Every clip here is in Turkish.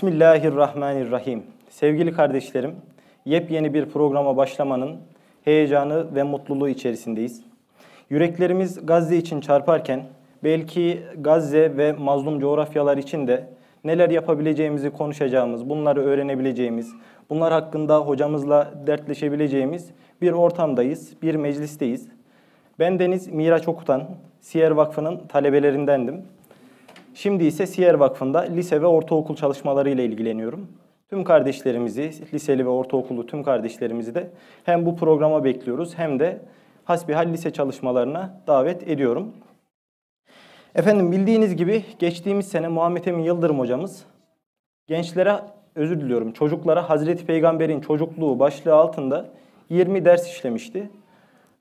Bismillahirrahmanirrahim. Sevgili kardeşlerim, yepyeni bir programa başlamanın heyecanı ve mutluluğu içerisindeyiz. Yüreklerimiz Gazze için çarparken belki Gazze ve mazlum coğrafyalar için de neler yapabileceğimizi konuşacağımız, bunları öğrenebileceğimiz, bunlar hakkında hocamızla dertleşebileceğimiz bir ortamdayız, bir meclisteyiz. Ben Deniz Miraç Okutan, Siyer Vakfı'nın talebelerindendim. Şimdi ise Siyer Vakfı'nda lise ve ortaokul ile ilgileniyorum. Tüm kardeşlerimizi, liseli ve ortaokulu tüm kardeşlerimizi de hem bu programa bekliyoruz hem de hasbihal lise çalışmalarına davet ediyorum. Efendim bildiğiniz gibi geçtiğimiz sene Muhammed Emin Yıldırım hocamız gençlere, özür diliyorum çocuklara Hazreti Peygamber'in çocukluğu başlığı altında 20 ders işlemişti.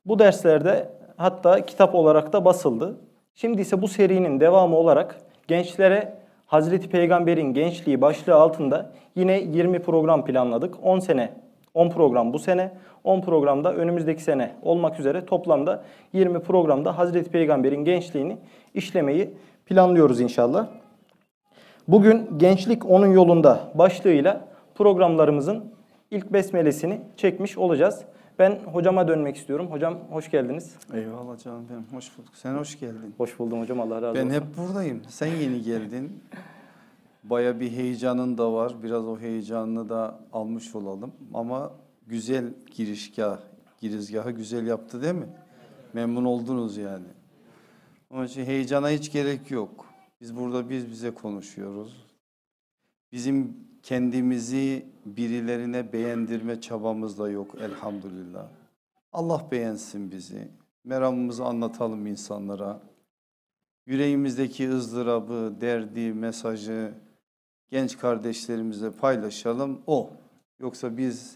Bu derslerde hatta kitap olarak da basıldı. Şimdi ise bu serinin devamı olarak Gençlere Hazreti Peygamber'in gençliği başlığı altında yine 20 program planladık. 10 sene 10 program bu sene, 10 programda önümüzdeki sene olmak üzere toplamda 20 programda Hazreti Peygamber'in gençliğini işlemeyi planlıyoruz inşallah. Bugün Gençlik Onun Yolunda başlığıyla programlarımızın ilk besmelesini çekmiş olacağız. Ben hocama dönmek istiyorum. Hocam hoş geldiniz. Eyvallah canım benim. Hoş bulduk. Sen hoş geldin. Hoş buldum hocam. Allah razı ben olsun. Ben hep buradayım. Sen yeni geldin. Baya bir heyecanın da var. Biraz o heyecanını da almış olalım. Ama güzel girişgah, girizgahı güzel yaptı değil mi? Memnun oldunuz yani. Onun için heyecana hiç gerek yok. Biz burada biz bize konuşuyoruz. Bizim kendimizi birilerine beğendirme çabamız da yok elhamdülillah. Allah beğensin bizi. Meramımızı anlatalım insanlara. Yüreğimizdeki ızdırabı, derdi, mesajı genç kardeşlerimize paylaşalım. O. Yoksa biz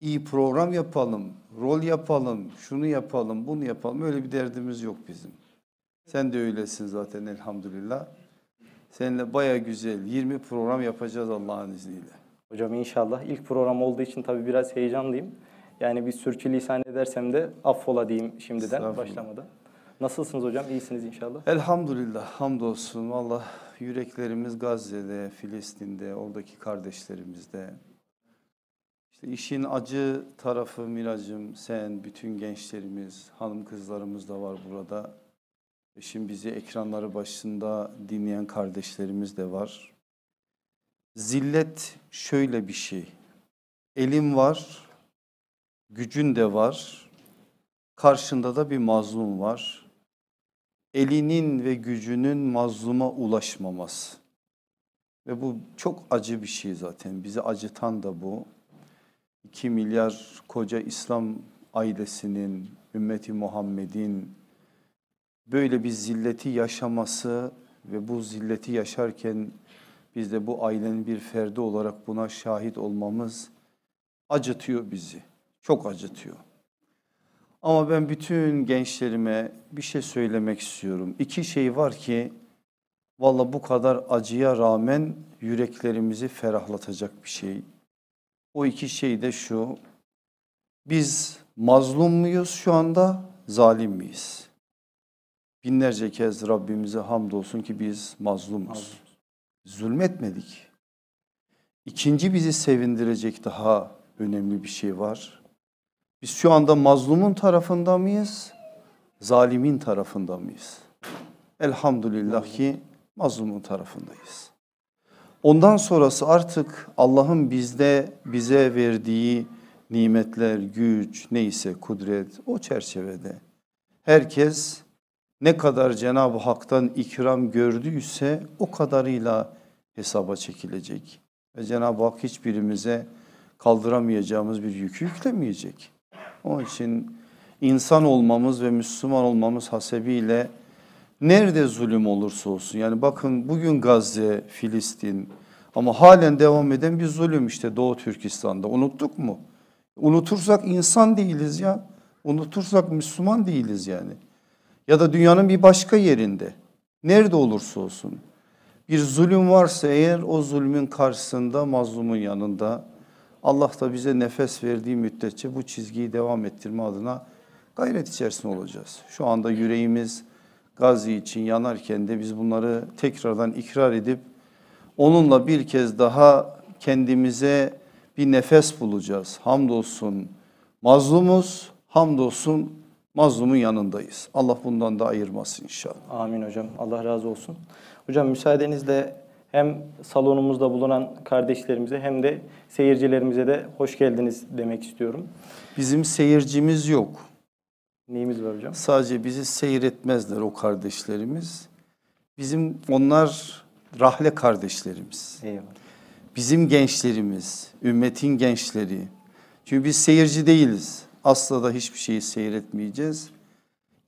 iyi program yapalım, rol yapalım, şunu yapalım, bunu yapalım. Öyle bir derdimiz yok bizim. Sen de öylesin zaten elhamdülillah. Seninle baya güzel 20 program yapacağız Allah'ın izniyle. Hocam inşallah. ilk program olduğu için tabii biraz heyecanlıyım. Yani bir sürçülisan edersem de affola diyeyim şimdiden başlamadan. Nasılsınız hocam? İyisiniz inşallah. Elhamdülillah. Hamdolsun. Valla yüreklerimiz Gazze'de, Filistin'de, oradaki kardeşlerimizde. İşte işin acı tarafı Miracım, sen, bütün gençlerimiz, hanım kızlarımız da var burada. Şimdi bizi ekranları başında dinleyen kardeşlerimiz de var. Zillet şöyle bir şey. Elim var, gücün de var. Karşında da bir mazlum var. Elinin ve gücünün mazluma ulaşmaması. Ve bu çok acı bir şey zaten. Bizi acıtan da bu. 2 milyar koca İslam ailesinin, ümmeti Muhammed'in böyle bir zilleti yaşaması ve bu zilleti yaşarken biz de bu ailenin bir ferdi olarak buna şahit olmamız acıtıyor bizi. Çok acıtıyor. Ama ben bütün gençlerime bir şey söylemek istiyorum. İki şey var ki valla bu kadar acıya rağmen yüreklerimizi ferahlatacak bir şey. O iki şey de şu. Biz mazlum muyuz şu anda? Zalim miyiz? Binlerce kez Rabbimize hamdolsun ki biz mazlumuz. Zulmetmedik. İkinci bizi sevindirecek daha önemli bir şey var. Biz şu anda mazlumun tarafında mıyız? Zalimin tarafında mıyız? Elhamdülillah ki mazlumun tarafındayız. Ondan sonrası artık Allah'ın bizde bize verdiği nimetler, güç neyse kudret o çerçevede herkes ne kadar Cenab-ı Hak'tan ikram gördüyse o kadarıyla hesaba çekilecek. Ve Cenab-ı Hak hiçbirimize kaldıramayacağımız bir yükü yüklemeyecek. Onun için insan olmamız ve Müslüman olmamız hasebiyle nerede zulüm olursa olsun yani bakın bugün Gazze, Filistin ama halen devam eden bir zulüm işte Doğu Türkistan'da unuttuk mu? Unutursak insan değiliz ya. Unutursak Müslüman değiliz yani ya da dünyanın bir başka yerinde nerede olursa olsun bir zulüm varsa eğer o zulmün karşısında mazlumun yanında Allah da bize nefes verdiği müddetçe bu çizgiyi devam ettirme adına gayret içerisinde olacağız. Şu anda yüreğimiz Gazi için yanarken de biz bunları tekrardan ikrar edip onunla bir kez daha kendimize bir nefes bulacağız. Hamdolsun mazlumuz, hamdolsun mazlumun yanındayız. Allah bundan da ayırmasın inşallah. Amin hocam. Allah razı olsun. Hocam müsaadenizle hem salonumuzda bulunan kardeşlerimize hem de seyircilerimize de hoş geldiniz demek istiyorum. Bizim seyircimiz yok. Neyimiz var hocam? Sadece bizi seyretmezler o kardeşlerimiz. Bizim onlar rahle kardeşlerimiz. Eyvallah. Bizim gençlerimiz, ümmetin gençleri. Çünkü biz seyirci değiliz. Asla da hiçbir şeyi seyretmeyeceğiz.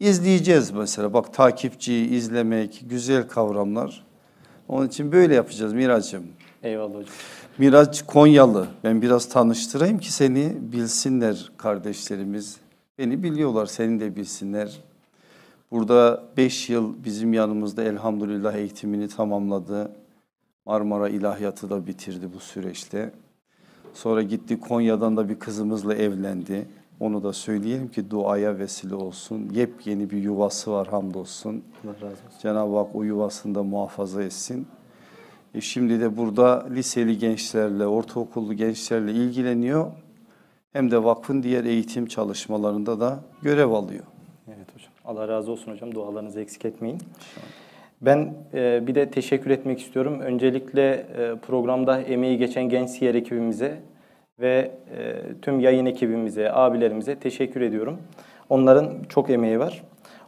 İzleyeceğiz mesela. Bak takipçiyi izlemek güzel kavramlar. Onun için böyle yapacağız Miracım. Eyvallah hocam. Miraç Konyalı. Ben biraz tanıştırayım ki seni bilsinler kardeşlerimiz. Beni biliyorlar, seni de bilsinler. Burada beş yıl bizim yanımızda elhamdülillah eğitimini tamamladı. Marmara İlahiyatı da bitirdi bu süreçte. Sonra gitti Konya'dan da bir kızımızla evlendi. Onu da söyleyelim ki duaya vesile olsun. Yepyeni bir yuvası var hamdolsun. Allah razı olsun. Cenab-ı Hak o yuvasını da muhafaza etsin. E şimdi de burada liseli gençlerle, ortaokullu gençlerle ilgileniyor. Hem de vakfın diğer eğitim çalışmalarında da görev alıyor. Evet hocam. Allah razı olsun hocam. Dualarınızı eksik etmeyin. Ben e, bir de teşekkür etmek istiyorum. Öncelikle e, programda emeği geçen genç siyer ekibimize ve e, tüm yayın ekibimize, abilerimize teşekkür ediyorum. Onların çok emeği var.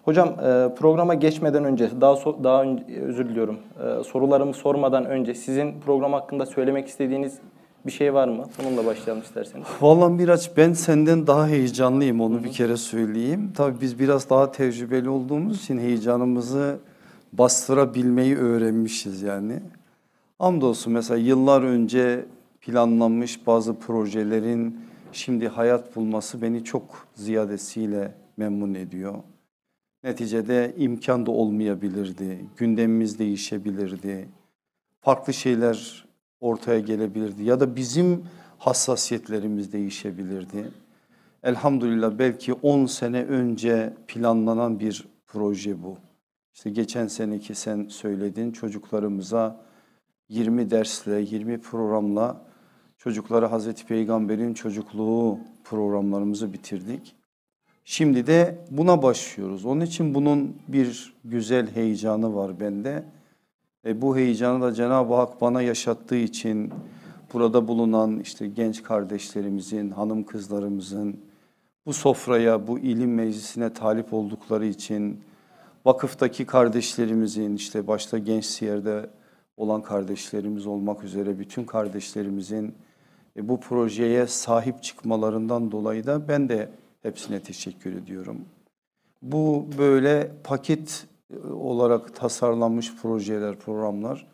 Hocam e, programa geçmeden önce, daha so daha önce, özür diliyorum, e, sorularımı sormadan önce sizin program hakkında söylemek istediğiniz bir şey var mı? Bununla başlayalım isterseniz. Vallahi biraz ben senden daha heyecanlıyım onu Hı -hı. bir kere söyleyeyim. Tabii biz biraz daha tecrübeli olduğumuz için heyecanımızı bastırabilmeyi öğrenmişiz yani. Hamdolsun mesela yıllar önce planlanmış bazı projelerin şimdi hayat bulması beni çok ziyadesiyle memnun ediyor. Neticede imkan da olmayabilirdi, gündemimiz değişebilirdi, farklı şeyler ortaya gelebilirdi ya da bizim hassasiyetlerimiz değişebilirdi. Elhamdülillah belki 10 sene önce planlanan bir proje bu. İşte geçen seneki sen söyledin çocuklarımıza 20 dersle, 20 programla Çocuklara Hazreti Peygamber'in çocukluğu programlarımızı bitirdik. Şimdi de buna başlıyoruz. Onun için bunun bir güzel heyecanı var bende. E bu heyecanı da Cenab-ı Hak bana yaşattığı için burada bulunan işte genç kardeşlerimizin, hanım kızlarımızın bu sofraya, bu ilim meclisine talip oldukları için vakıftaki kardeşlerimizin işte başta genç siyerde olan kardeşlerimiz olmak üzere bütün kardeşlerimizin e, bu projeye sahip çıkmalarından dolayı da ben de hepsine teşekkür ediyorum. Bu böyle paket e, olarak tasarlanmış projeler, programlar.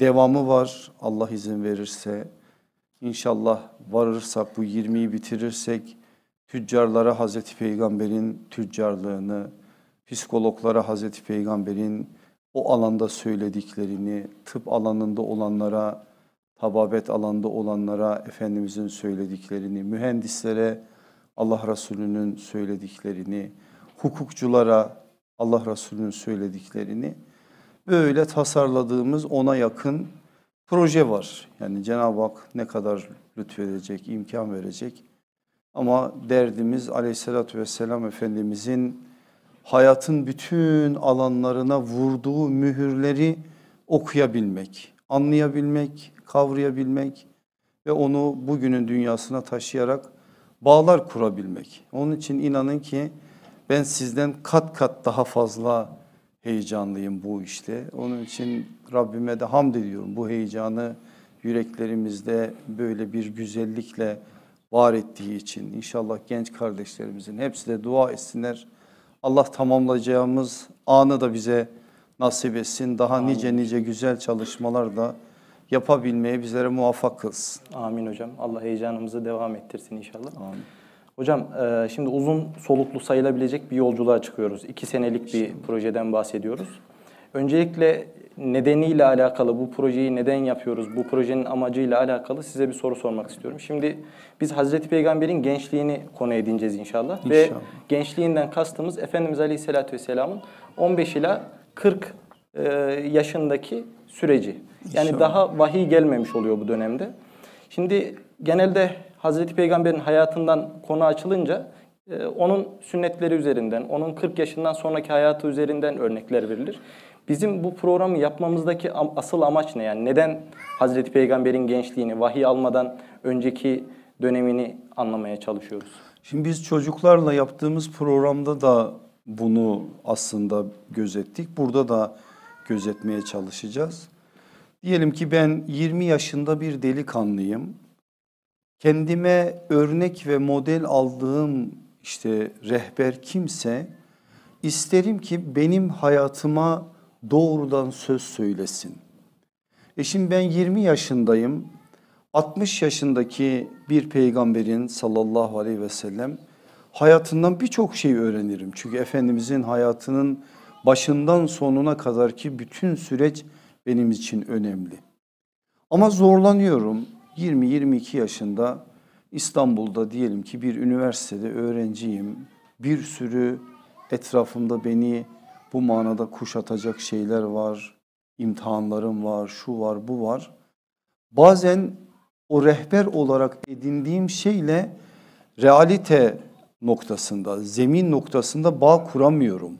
Devamı var Allah izin verirse. İnşallah varırsak bu 20'yi bitirirsek tüccarlara Hazreti Peygamber'in tüccarlığını, psikologlara Hazreti Peygamber'in o alanda söylediklerini, tıp alanında olanlara hababet alanda olanlara Efendimizin söylediklerini, mühendislere Allah Resulü'nün söylediklerini, hukukçulara Allah Resulü'nün söylediklerini böyle tasarladığımız ona yakın proje var. Yani Cenab-ı Hak ne kadar lütfedecek, imkan verecek. Ama derdimiz aleyhissalatü vesselam Efendimizin hayatın bütün alanlarına vurduğu mühürleri okuyabilmek anlayabilmek, kavrayabilmek ve onu bugünün dünyasına taşıyarak bağlar kurabilmek. Onun için inanın ki ben sizden kat kat daha fazla heyecanlıyım bu işte. Onun için Rabbime de hamd ediyorum bu heyecanı yüreklerimizde böyle bir güzellikle var ettiği için. İnşallah genç kardeşlerimizin hepsi de dua etsinler. Allah tamamlayacağımız anı da bize nasip etsin. Daha Amin. nice nice güzel çalışmalar da yapabilmeye bizlere muvaffak kılsın. Amin hocam. Allah heyecanımızı devam ettirsin inşallah. Amin. Hocam e, şimdi uzun soluklu sayılabilecek bir yolculuğa çıkıyoruz. İki senelik bir projeden bahsediyoruz. Öncelikle nedeniyle alakalı bu projeyi neden yapıyoruz, bu projenin amacıyla alakalı size bir soru sormak istiyorum. Şimdi biz Hazreti Peygamber'in gençliğini konu edineceğiz inşallah. inşallah. Ve gençliğinden kastımız Efendimiz Aleyhisselatü Vesselam'ın 15 ila 40 e, yaşındaki süreci. Yani İnşallah. daha vahiy gelmemiş oluyor bu dönemde. Şimdi genelde Hazreti Peygamber'in hayatından konu açılınca e, onun sünnetleri üzerinden, onun 40 yaşından sonraki hayatı üzerinden örnekler verilir. Bizim bu programı yapmamızdaki asıl amaç ne? Yani neden Hazreti Peygamber'in gençliğini, vahiy almadan önceki dönemini anlamaya çalışıyoruz? Şimdi biz çocuklarla yaptığımız programda da bunu aslında gözettik. Burada da gözetmeye çalışacağız. Diyelim ki ben 20 yaşında bir delikanlıyım. Kendime örnek ve model aldığım işte rehber kimse isterim ki benim hayatıma doğrudan söz söylesin. E şimdi ben 20 yaşındayım. 60 yaşındaki bir peygamberin sallallahu aleyhi ve sellem hayatından birçok şey öğrenirim. Çünkü Efendimizin hayatının başından sonuna kadar ki bütün süreç benim için önemli. Ama zorlanıyorum. 20-22 yaşında İstanbul'da diyelim ki bir üniversitede öğrenciyim. Bir sürü etrafımda beni bu manada kuşatacak şeyler var. İmtihanlarım var, şu var, bu var. Bazen o rehber olarak edindiğim şeyle realite noktasında, zemin noktasında bağ kuramıyorum.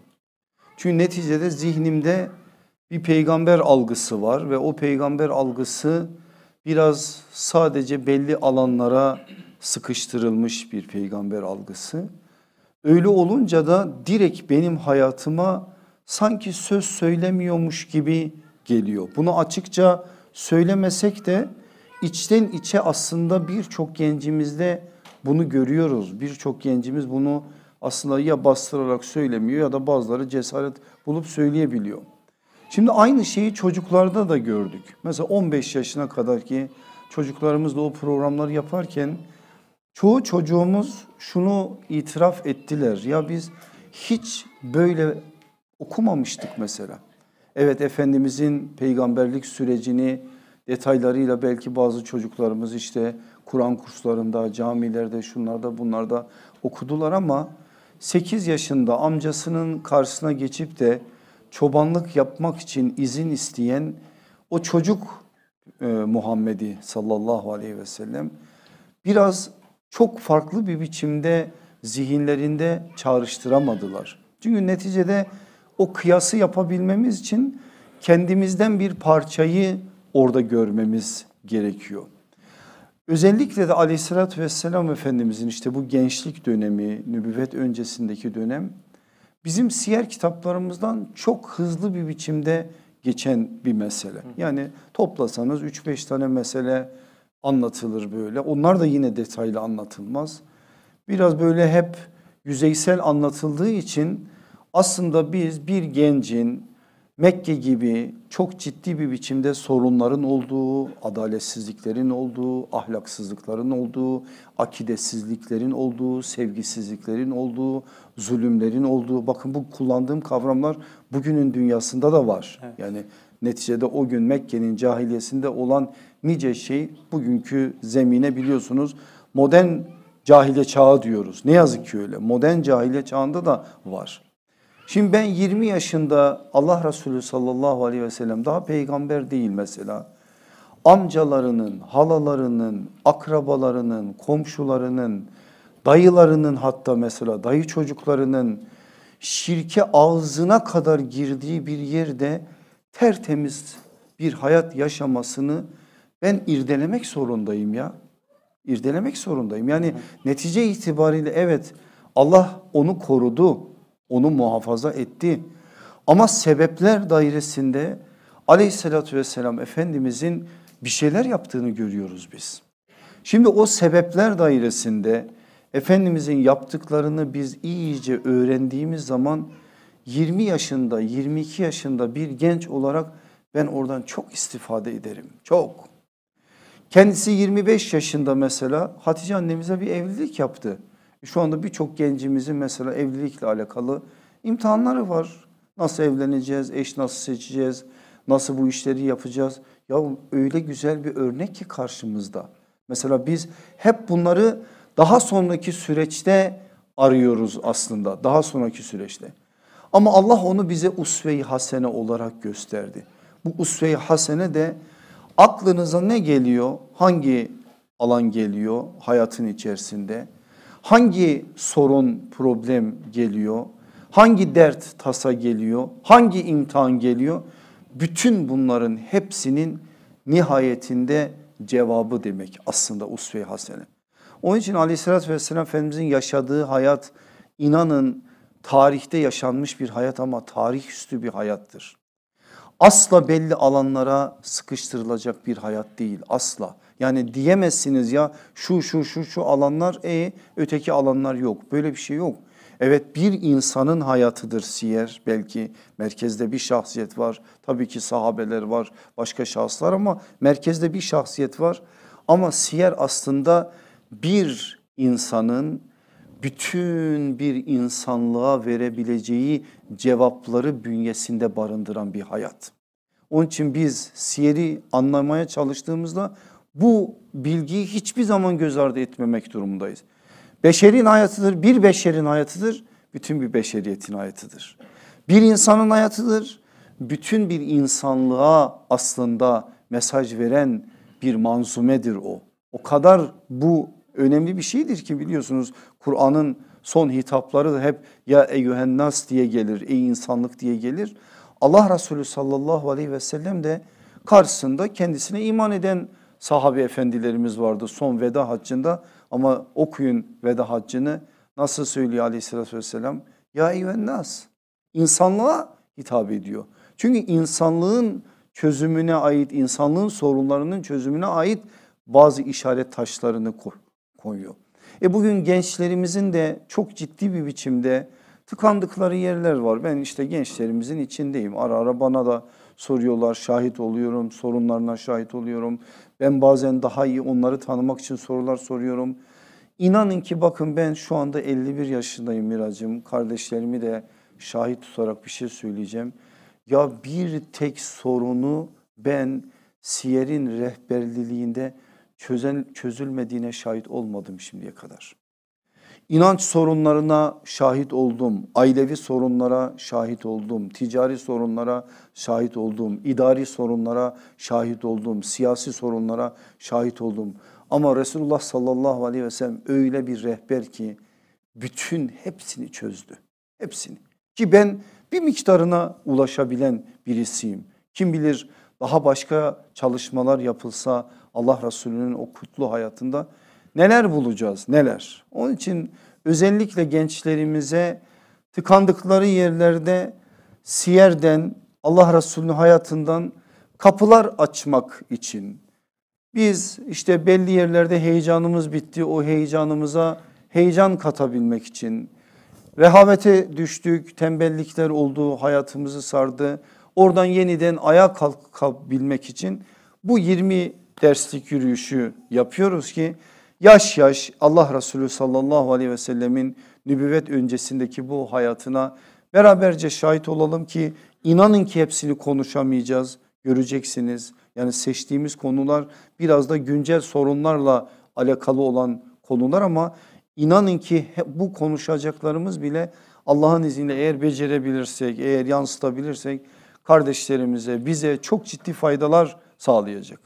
Çünkü neticede zihnimde bir peygamber algısı var ve o peygamber algısı biraz sadece belli alanlara sıkıştırılmış bir peygamber algısı. Öyle olunca da direkt benim hayatıma sanki söz söylemiyormuş gibi geliyor. Bunu açıkça söylemesek de içten içe aslında birçok gencimizde bunu görüyoruz. Birçok gencimiz bunu aslında ya bastırarak söylemiyor ya da bazıları cesaret bulup söyleyebiliyor. Şimdi aynı şeyi çocuklarda da gördük. Mesela 15 yaşına kadar ki çocuklarımızla o programları yaparken çoğu çocuğumuz şunu itiraf ettiler. Ya biz hiç böyle okumamıştık mesela. Evet Efendimizin peygamberlik sürecini detaylarıyla belki bazı çocuklarımız işte Kur'an kurslarında, camilerde, şunlarda, bunlarda okudular ama 8 yaşında amcasının karşısına geçip de çobanlık yapmak için izin isteyen o çocuk e, Muhammed'i sallallahu aleyhi ve sellem biraz çok farklı bir biçimde zihinlerinde çağrıştıramadılar. Çünkü neticede o kıyası yapabilmemiz için kendimizden bir parçayı orada görmemiz gerekiyor. Özellikle de aleyhissalatü vesselam Efendimizin işte bu gençlik dönemi, nübüvvet öncesindeki dönem bizim siyer kitaplarımızdan çok hızlı bir biçimde geçen bir mesele. Yani toplasanız 3-5 tane mesele anlatılır böyle. Onlar da yine detaylı anlatılmaz. Biraz böyle hep yüzeysel anlatıldığı için aslında biz bir gencin Mekke gibi çok ciddi bir biçimde sorunların olduğu, adaletsizliklerin olduğu, ahlaksızlıkların olduğu, akidesizliklerin olduğu, sevgisizliklerin olduğu, zulümlerin olduğu. Bakın bu kullandığım kavramlar bugünün dünyasında da var. Evet. Yani neticede o gün Mekke'nin cahiliyesinde olan nice şey bugünkü zemine biliyorsunuz modern cahile çağı diyoruz. Ne yazık ki öyle. Modern cahile çağında da var. Şimdi ben 20 yaşında Allah Resulü sallallahu aleyhi ve sellem daha peygamber değil mesela. Amcalarının, halalarının, akrabalarının, komşularının, dayılarının hatta mesela dayı çocuklarının şirke ağzına kadar girdiği bir yerde tertemiz bir hayat yaşamasını ben irdelemek zorundayım ya. İrdelemek zorundayım. Yani netice itibariyle evet Allah onu korudu onu muhafaza etti. Ama sebepler dairesinde aleyhissalatü vesselam Efendimizin bir şeyler yaptığını görüyoruz biz. Şimdi o sebepler dairesinde Efendimizin yaptıklarını biz iyice öğrendiğimiz zaman 20 yaşında 22 yaşında bir genç olarak ben oradan çok istifade ederim çok. Kendisi 25 yaşında mesela Hatice annemize bir evlilik yaptı. Şu anda birçok gencimizin mesela evlilikle alakalı imtihanları var. Nasıl evleneceğiz, eş nasıl seçeceğiz, nasıl bu işleri yapacağız? Ya öyle güzel bir örnek ki karşımızda. Mesela biz hep bunları daha sonraki süreçte arıyoruz aslında. Daha sonraki süreçte. Ama Allah onu bize usve-i hasene olarak gösterdi. Bu usve-i hasene de aklınıza ne geliyor? Hangi alan geliyor hayatın içerisinde? hangi sorun problem geliyor? Hangi dert tasa geliyor? Hangi imtihan geliyor? Bütün bunların hepsinin nihayetinde cevabı demek aslında usve-i hasene. Onun için aleyhissalatü vesselam Efendimizin yaşadığı hayat inanın tarihte yaşanmış bir hayat ama tarih üstü bir hayattır. Asla belli alanlara sıkıştırılacak bir hayat değil asla. Yani diyemezsiniz ya şu şu şu şu alanlar e öteki alanlar yok. Böyle bir şey yok. Evet bir insanın hayatıdır siyer belki merkezde bir şahsiyet var. Tabii ki sahabeler var başka şahıslar ama merkezde bir şahsiyet var. Ama siyer aslında bir insanın bütün bir insanlığa verebileceği cevapları bünyesinde barındıran bir hayat. Onun için biz siyeri anlamaya çalıştığımızda bu bilgiyi hiçbir zaman göz ardı etmemek durumundayız. Beşerin hayatıdır, bir beşerin hayatıdır, bütün bir beşeriyetin hayatıdır. Bir insanın hayatıdır, bütün bir insanlığa aslında mesaj veren bir manzumedir o. O kadar bu önemli bir şeydir ki biliyorsunuz Kur'an'ın son hitapları da hep ya eyyühennas diye gelir, ey insanlık diye gelir. Allah Resulü sallallahu aleyhi ve sellem de karşısında kendisine iman eden sahabe efendilerimiz vardı son veda haccında ama okuyun veda haccını nasıl söylüyor aleyhissalatü vesselam? Ya eyvennas insanlığa hitap ediyor. Çünkü insanlığın çözümüne ait insanlığın sorunlarının çözümüne ait bazı işaret taşlarını koyuyor. E bugün gençlerimizin de çok ciddi bir biçimde tıkandıkları yerler var. Ben işte gençlerimizin içindeyim. Ara ara bana da soruyorlar. Şahit oluyorum, sorunlarına şahit oluyorum. Ben bazen daha iyi onları tanımak için sorular soruyorum. İnanın ki bakın ben şu anda 51 yaşındayım Miracım. Kardeşlerimi de şahit tutarak bir şey söyleyeceğim. Ya bir tek sorunu ben siyerin rehberliliğinde çözen, çözülmediğine şahit olmadım şimdiye kadar. İnanç sorunlarına şahit oldum, ailevi sorunlara şahit oldum, ticari sorunlara şahit oldum, idari sorunlara şahit oldum, siyasi sorunlara şahit oldum. Ama Resulullah sallallahu aleyhi ve sellem öyle bir rehber ki bütün hepsini çözdü. Hepsini. Ki ben bir miktarına ulaşabilen birisiyim. Kim bilir daha başka çalışmalar yapılsa Allah Resulü'nün o kutlu hayatında neler bulacağız neler. Onun için özellikle gençlerimize tıkandıkları yerlerde siyerden Allah Resulü'nün hayatından kapılar açmak için biz işte belli yerlerde heyecanımız bitti o heyecanımıza heyecan katabilmek için rehavete düştük tembellikler oldu hayatımızı sardı oradan yeniden ayağa kalkabilmek için bu 20 derslik yürüyüşü yapıyoruz ki Yaş yaş Allah Resulü sallallahu aleyhi ve sellemin nübüvvet öncesindeki bu hayatına beraberce şahit olalım ki inanın ki hepsini konuşamayacağız göreceksiniz. Yani seçtiğimiz konular biraz da güncel sorunlarla alakalı olan konular ama inanın ki bu konuşacaklarımız bile Allah'ın izniyle eğer becerebilirsek, eğer yansıtabilirsek kardeşlerimize, bize çok ciddi faydalar sağlayacak.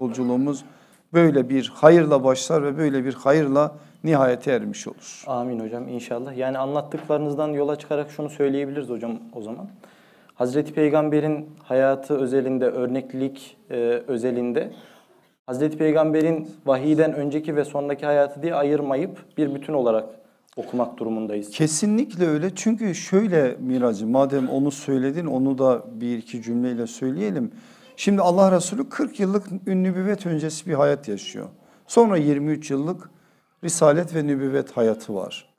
Yolculuğumuz böyle bir hayırla başlar ve böyle bir hayırla nihayete ermiş olur. Amin hocam inşallah. Yani anlattıklarınızdan yola çıkarak şunu söyleyebiliriz hocam o zaman. Hazreti Peygamber'in hayatı özelinde, örneklilik e, özelinde Hazreti Peygamber'in vahiyden önceki ve sonraki hayatı diye ayırmayıp bir bütün olarak okumak durumundayız. Kesinlikle öyle. Çünkü şöyle Miracı madem onu söyledin onu da bir iki cümleyle söyleyelim. Şimdi Allah Resulü 40 yıllık nübüvvet öncesi bir hayat yaşıyor. Sonra 23 yıllık risalet ve nübüvvet hayatı var.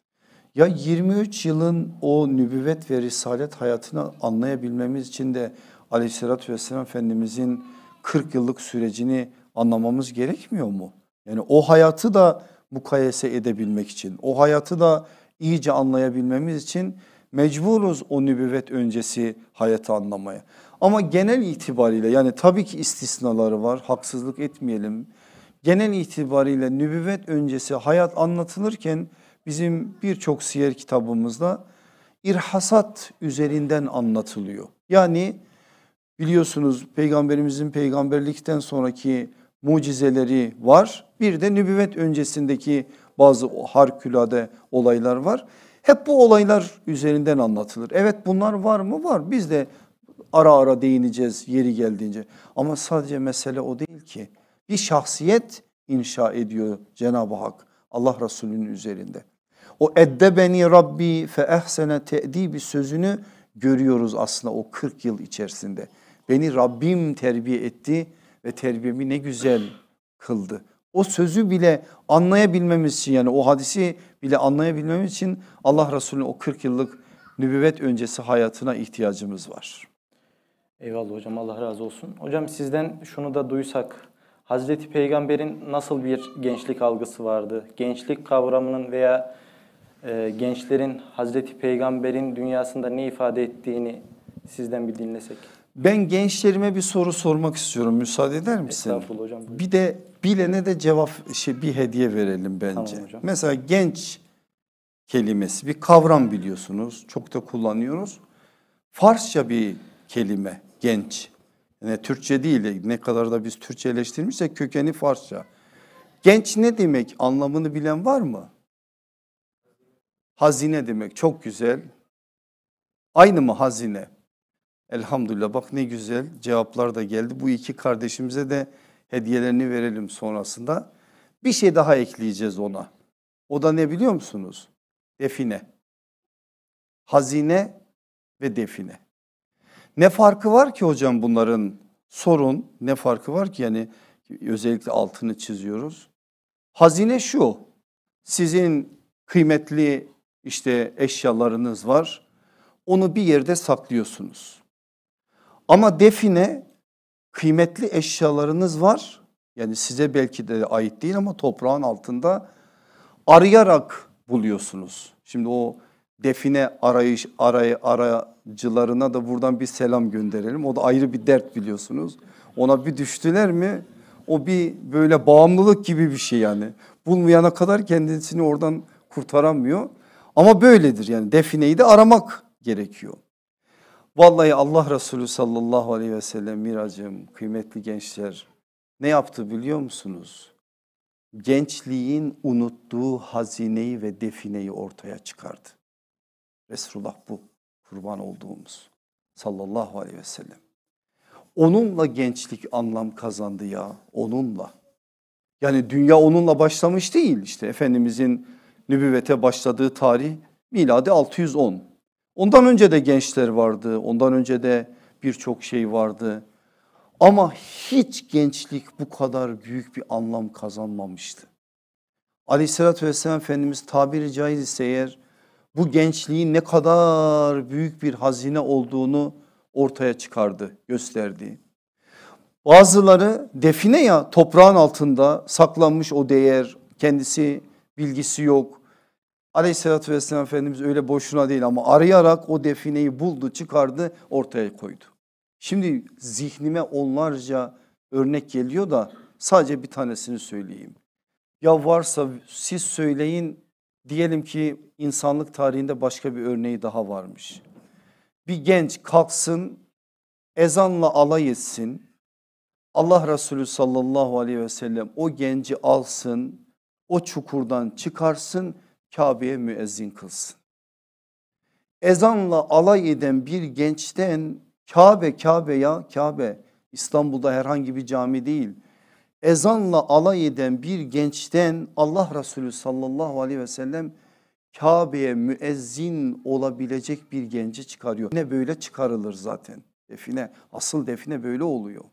Ya 23 yılın o nübüvvet ve risalet hayatını anlayabilmemiz için de aleyhissalatü vesselam Efendimizin 40 yıllık sürecini anlamamız gerekmiyor mu? Yani o hayatı da mukayese edebilmek için, o hayatı da iyice anlayabilmemiz için mecburuz o nübüvvet öncesi hayatı anlamaya. Ama genel itibariyle yani tabii ki istisnaları var haksızlık etmeyelim. Genel itibariyle nübüvvet öncesi hayat anlatılırken bizim birçok siyer kitabımızda irhasat üzerinden anlatılıyor. Yani biliyorsunuz peygamberimizin peygamberlikten sonraki mucizeleri var. Bir de nübüvvet öncesindeki bazı harikulade olaylar var. Hep bu olaylar üzerinden anlatılır. Evet bunlar var mı? Var. Biz de ara ara değineceğiz yeri geldiğince. Ama sadece mesele o değil ki. Bir şahsiyet inşa ediyor Cenab-ı Hak Allah Resulü'nün üzerinde. O edde beni Rabbi fe ehsene bir sözünü görüyoruz aslında o 40 yıl içerisinde. Beni Rabbim terbiye etti ve terbiyemi ne güzel kıldı. O sözü bile anlayabilmemiz için yani o hadisi bile anlayabilmemiz için Allah Resulü'nün o 40 yıllık nübüvvet öncesi hayatına ihtiyacımız var. Eyvallah hocam Allah razı olsun. Hocam sizden şunu da duysak. Hazreti Peygamber'in nasıl bir gençlik algısı vardı? Gençlik kavramının veya e, gençlerin Hazreti Peygamber'in dünyasında ne ifade ettiğini sizden bir dinlesek. Ben gençlerime bir soru sormak istiyorum. Müsaade eder misin? Estağfurullah hocam. Buyurun. Bir de bilene de cevap şey, bir hediye verelim bence. Tamam hocam. Mesela genç kelimesi bir kavram biliyorsunuz. Çok da kullanıyoruz. Farsça bir kelime genç. Yani Türkçe değil ne kadar da biz Türkçeleştirmişsek kökeni Farsça. Genç ne demek anlamını bilen var mı? Hazine demek çok güzel. Aynı mı hazine? Elhamdülillah bak ne güzel cevaplar da geldi. Bu iki kardeşimize de hediyelerini verelim sonrasında. Bir şey daha ekleyeceğiz ona. O da ne biliyor musunuz? Define. Hazine ve define. Ne farkı var ki hocam bunların? Sorun ne farkı var ki? Yani özellikle altını çiziyoruz. Hazine şu. Sizin kıymetli işte eşyalarınız var. Onu bir yerde saklıyorsunuz. Ama define kıymetli eşyalarınız var. Yani size belki de ait değil ama toprağın altında arayarak buluyorsunuz. Şimdi o define arayış aray, aracılarına da buradan bir selam gönderelim. O da ayrı bir dert biliyorsunuz. Ona bir düştüler mi o bir böyle bağımlılık gibi bir şey yani. Bulmayana kadar kendisini oradan kurtaramıyor. Ama böyledir yani defineyi de aramak gerekiyor. Vallahi Allah Resulü sallallahu aleyhi ve sellem miracım kıymetli gençler ne yaptı biliyor musunuz? Gençliğin unuttuğu hazineyi ve defineyi ortaya çıkardı. Resulullah bu kurban olduğumuz sallallahu aleyhi ve sellem. Onunla gençlik anlam kazandı ya onunla. Yani dünya onunla başlamış değil işte Efendimizin nübüvvete başladığı tarih miladi 610. Ondan önce de gençler vardı ondan önce de birçok şey vardı. Ama hiç gençlik bu kadar büyük bir anlam kazanmamıştı. Aleyhissalatü vesselam Efendimiz tabiri caiz ise eğer bu gençliğin ne kadar büyük bir hazine olduğunu ortaya çıkardı, gösterdi. Bazıları define ya toprağın altında saklanmış o değer kendisi bilgisi yok. Aleyhissalatü vesselam Efendimiz öyle boşuna değil ama arayarak o defineyi buldu çıkardı ortaya koydu. Şimdi zihnime onlarca örnek geliyor da sadece bir tanesini söyleyeyim. Ya varsa siz söyleyin Diyelim ki insanlık tarihinde başka bir örneği daha varmış. Bir genç kalksın ezanla alay etsin. Allah Resulü sallallahu aleyhi ve sellem o genci alsın, o çukurdan çıkarsın, Kabe'ye müezzin kılsın. Ezanla alay eden bir gençten Kabe Kabe ya Kabe İstanbul'da herhangi bir cami değil ezanla alay eden bir gençten Allah Resulü sallallahu aleyhi ve sellem Kabe'ye müezzin olabilecek bir genci çıkarıyor. Ne böyle çıkarılır zaten define asıl define böyle oluyor.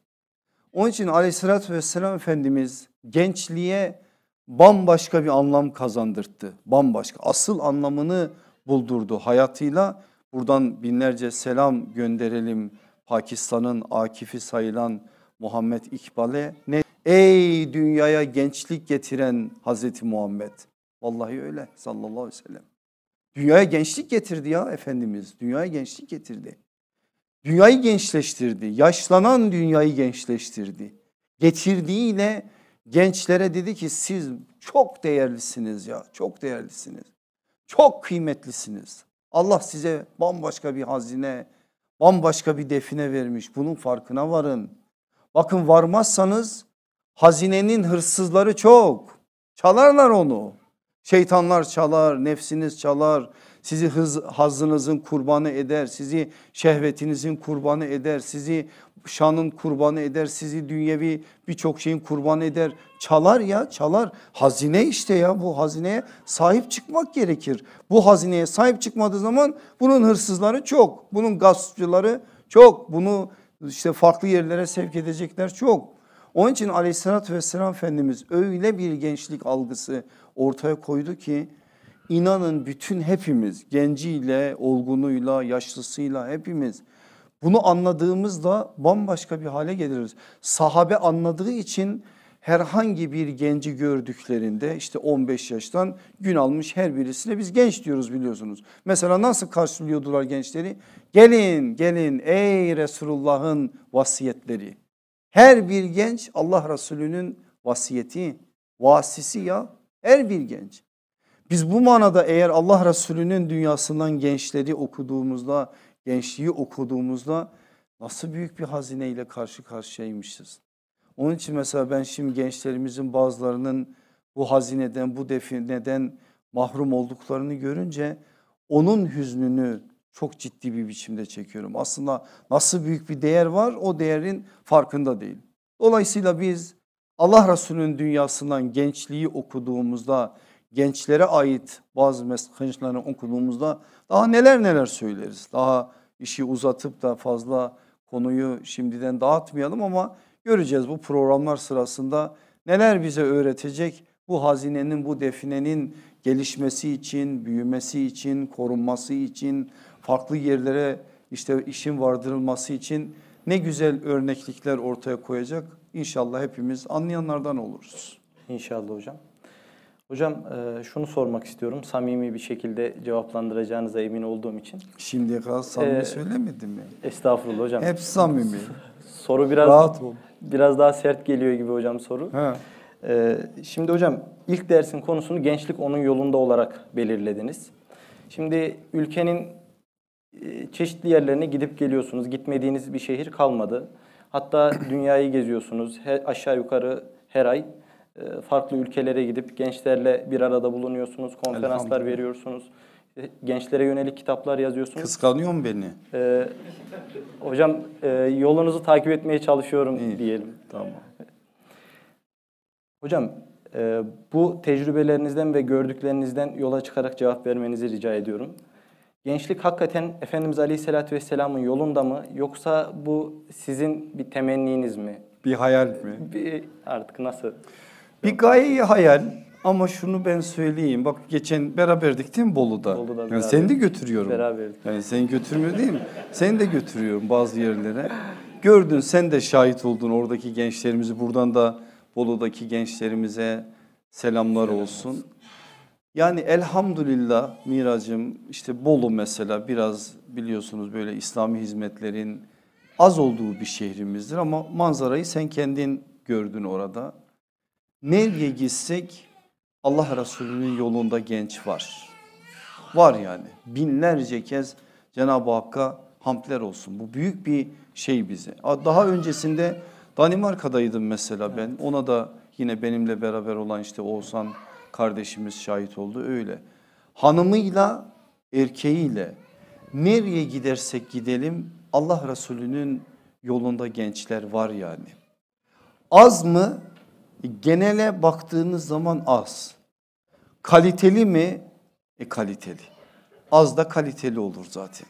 Onun için aleyhissalatü vesselam Efendimiz gençliğe bambaşka bir anlam kazandırdı. Bambaşka asıl anlamını buldurdu hayatıyla. Buradan binlerce selam gönderelim Pakistan'ın Akif'i sayılan Muhammed İkbal'e. Ne Ey dünyaya gençlik getiren Hazreti Muhammed. Vallahi öyle sallallahu aleyhi ve sellem. Dünyaya gençlik getirdi ya Efendimiz. Dünyaya gençlik getirdi. Dünyayı gençleştirdi. Yaşlanan dünyayı gençleştirdi. Getirdiğiyle gençlere dedi ki siz çok değerlisiniz ya çok değerlisiniz. Çok kıymetlisiniz. Allah size bambaşka bir hazine, bambaşka bir define vermiş. Bunun farkına varın. Bakın varmazsanız Hazinenin hırsızları çok. Çalarlar onu. Şeytanlar çalar, nefsiniz çalar, sizi hız, hazınızın kurbanı eder, sizi şehvetinizin kurbanı eder, sizi şanın kurbanı eder, sizi dünyevi birçok şeyin kurbanı eder. Çalar ya çalar hazine işte ya bu hazineye sahip çıkmak gerekir. Bu hazineye sahip çıkmadığı zaman bunun hırsızları çok, bunun gaspçıları çok, bunu işte farklı yerlere sevk edecekler çok. Onun için aleyhissalatü vesselam Efendimiz öyle bir gençlik algısı ortaya koydu ki inanın bütün hepimiz genciyle, olgunuyla, yaşlısıyla hepimiz bunu anladığımızda bambaşka bir hale geliriz. Sahabe anladığı için herhangi bir genci gördüklerinde işte 15 yaştan gün almış her birisine biz genç diyoruz biliyorsunuz. Mesela nasıl karşılıyordular gençleri? Gelin gelin ey Resulullah'ın vasiyetleri. Her bir genç Allah Resulü'nün vasiyeti, vasisi ya her bir genç. Biz bu manada eğer Allah Resulü'nün dünyasından gençleri okuduğumuzda, gençliği okuduğumuzda nasıl büyük bir hazine ile karşı karşıyaymışız. Onun için mesela ben şimdi gençlerimizin bazılarının bu hazineden, bu defineden mahrum olduklarını görünce onun hüznünü, çok ciddi bir biçimde çekiyorum. Aslında nasıl büyük bir değer var o değerin farkında değil. Dolayısıyla biz Allah Resulü'nün dünyasından gençliği okuduğumuzda gençlere ait bazı mesajlarını okuduğumuzda daha neler neler söyleriz. Daha işi uzatıp da fazla konuyu şimdiden dağıtmayalım ama göreceğiz bu programlar sırasında neler bize öğretecek bu hazinenin bu definenin gelişmesi için, büyümesi için, korunması için, farklı yerlere işte işin vardırılması için ne güzel örneklikler ortaya koyacak. İnşallah hepimiz anlayanlardan oluruz. İnşallah hocam. Hocam e, şunu sormak istiyorum. Samimi bir şekilde cevaplandıracağınıza emin olduğum için. Şimdiye kadar samimi ee, söylemedim mi? Estağfurullah hocam. Hep samimi. soru biraz Rahat ol. biraz daha sert geliyor gibi hocam soru. He. Ee, şimdi hocam ilk dersin konusunu gençlik onun yolunda olarak belirlediniz. Şimdi ülkenin ee, çeşitli yerlerine gidip geliyorsunuz. Gitmediğiniz bir şehir kalmadı. Hatta dünyayı geziyorsunuz. He, aşağı yukarı her ay e, farklı ülkelere gidip gençlerle bir arada bulunuyorsunuz. Konferanslar veriyorsunuz. E, gençlere yönelik kitaplar yazıyorsunuz. Kıskanıyor mu beni? Ee, hocam e, yolunuzu takip etmeye çalışıyorum İyi. diyelim. Tamam. Hocam e, bu tecrübelerinizden ve gördüklerinizden yola çıkarak cevap vermenizi rica ediyorum. Gençlik hakikaten Efendimiz Aleyhisselatü Vesselam'ın yolunda mı yoksa bu sizin bir temenniniz mi? Bir hayal mi? Bir, artık nasıl? Bir gaye hayal ama şunu ben söyleyeyim. Bak geçen beraberdik değil mi Bolu'da? Bolu'da beraber. seni de götürüyorum. Beraberdik. Yani seni götürmüyor değil mi? seni de götürüyorum bazı yerlere. Gördün sen de şahit oldun oradaki gençlerimizi. Buradan da Bolu'daki gençlerimize selamlar Selam olsun. olsun. Yani elhamdülillah Miracım işte Bolu mesela biraz biliyorsunuz böyle İslami hizmetlerin az olduğu bir şehrimizdir ama manzarayı sen kendin gördün orada. Nereye gitsek Allah Resulü'nün yolunda genç var. Var yani binlerce kez Cenab-ı Hakk'a hamdler olsun. Bu büyük bir şey bize. Daha öncesinde Danimarka'daydım mesela ben. Ona da yine benimle beraber olan işte Oğuzhan kardeşimiz şahit oldu öyle. Hanımıyla erkeğiyle nereye gidersek gidelim Allah Resulü'nün yolunda gençler var yani. Az mı? Genele baktığınız zaman az. Kaliteli mi? E kaliteli. Az da kaliteli olur zaten.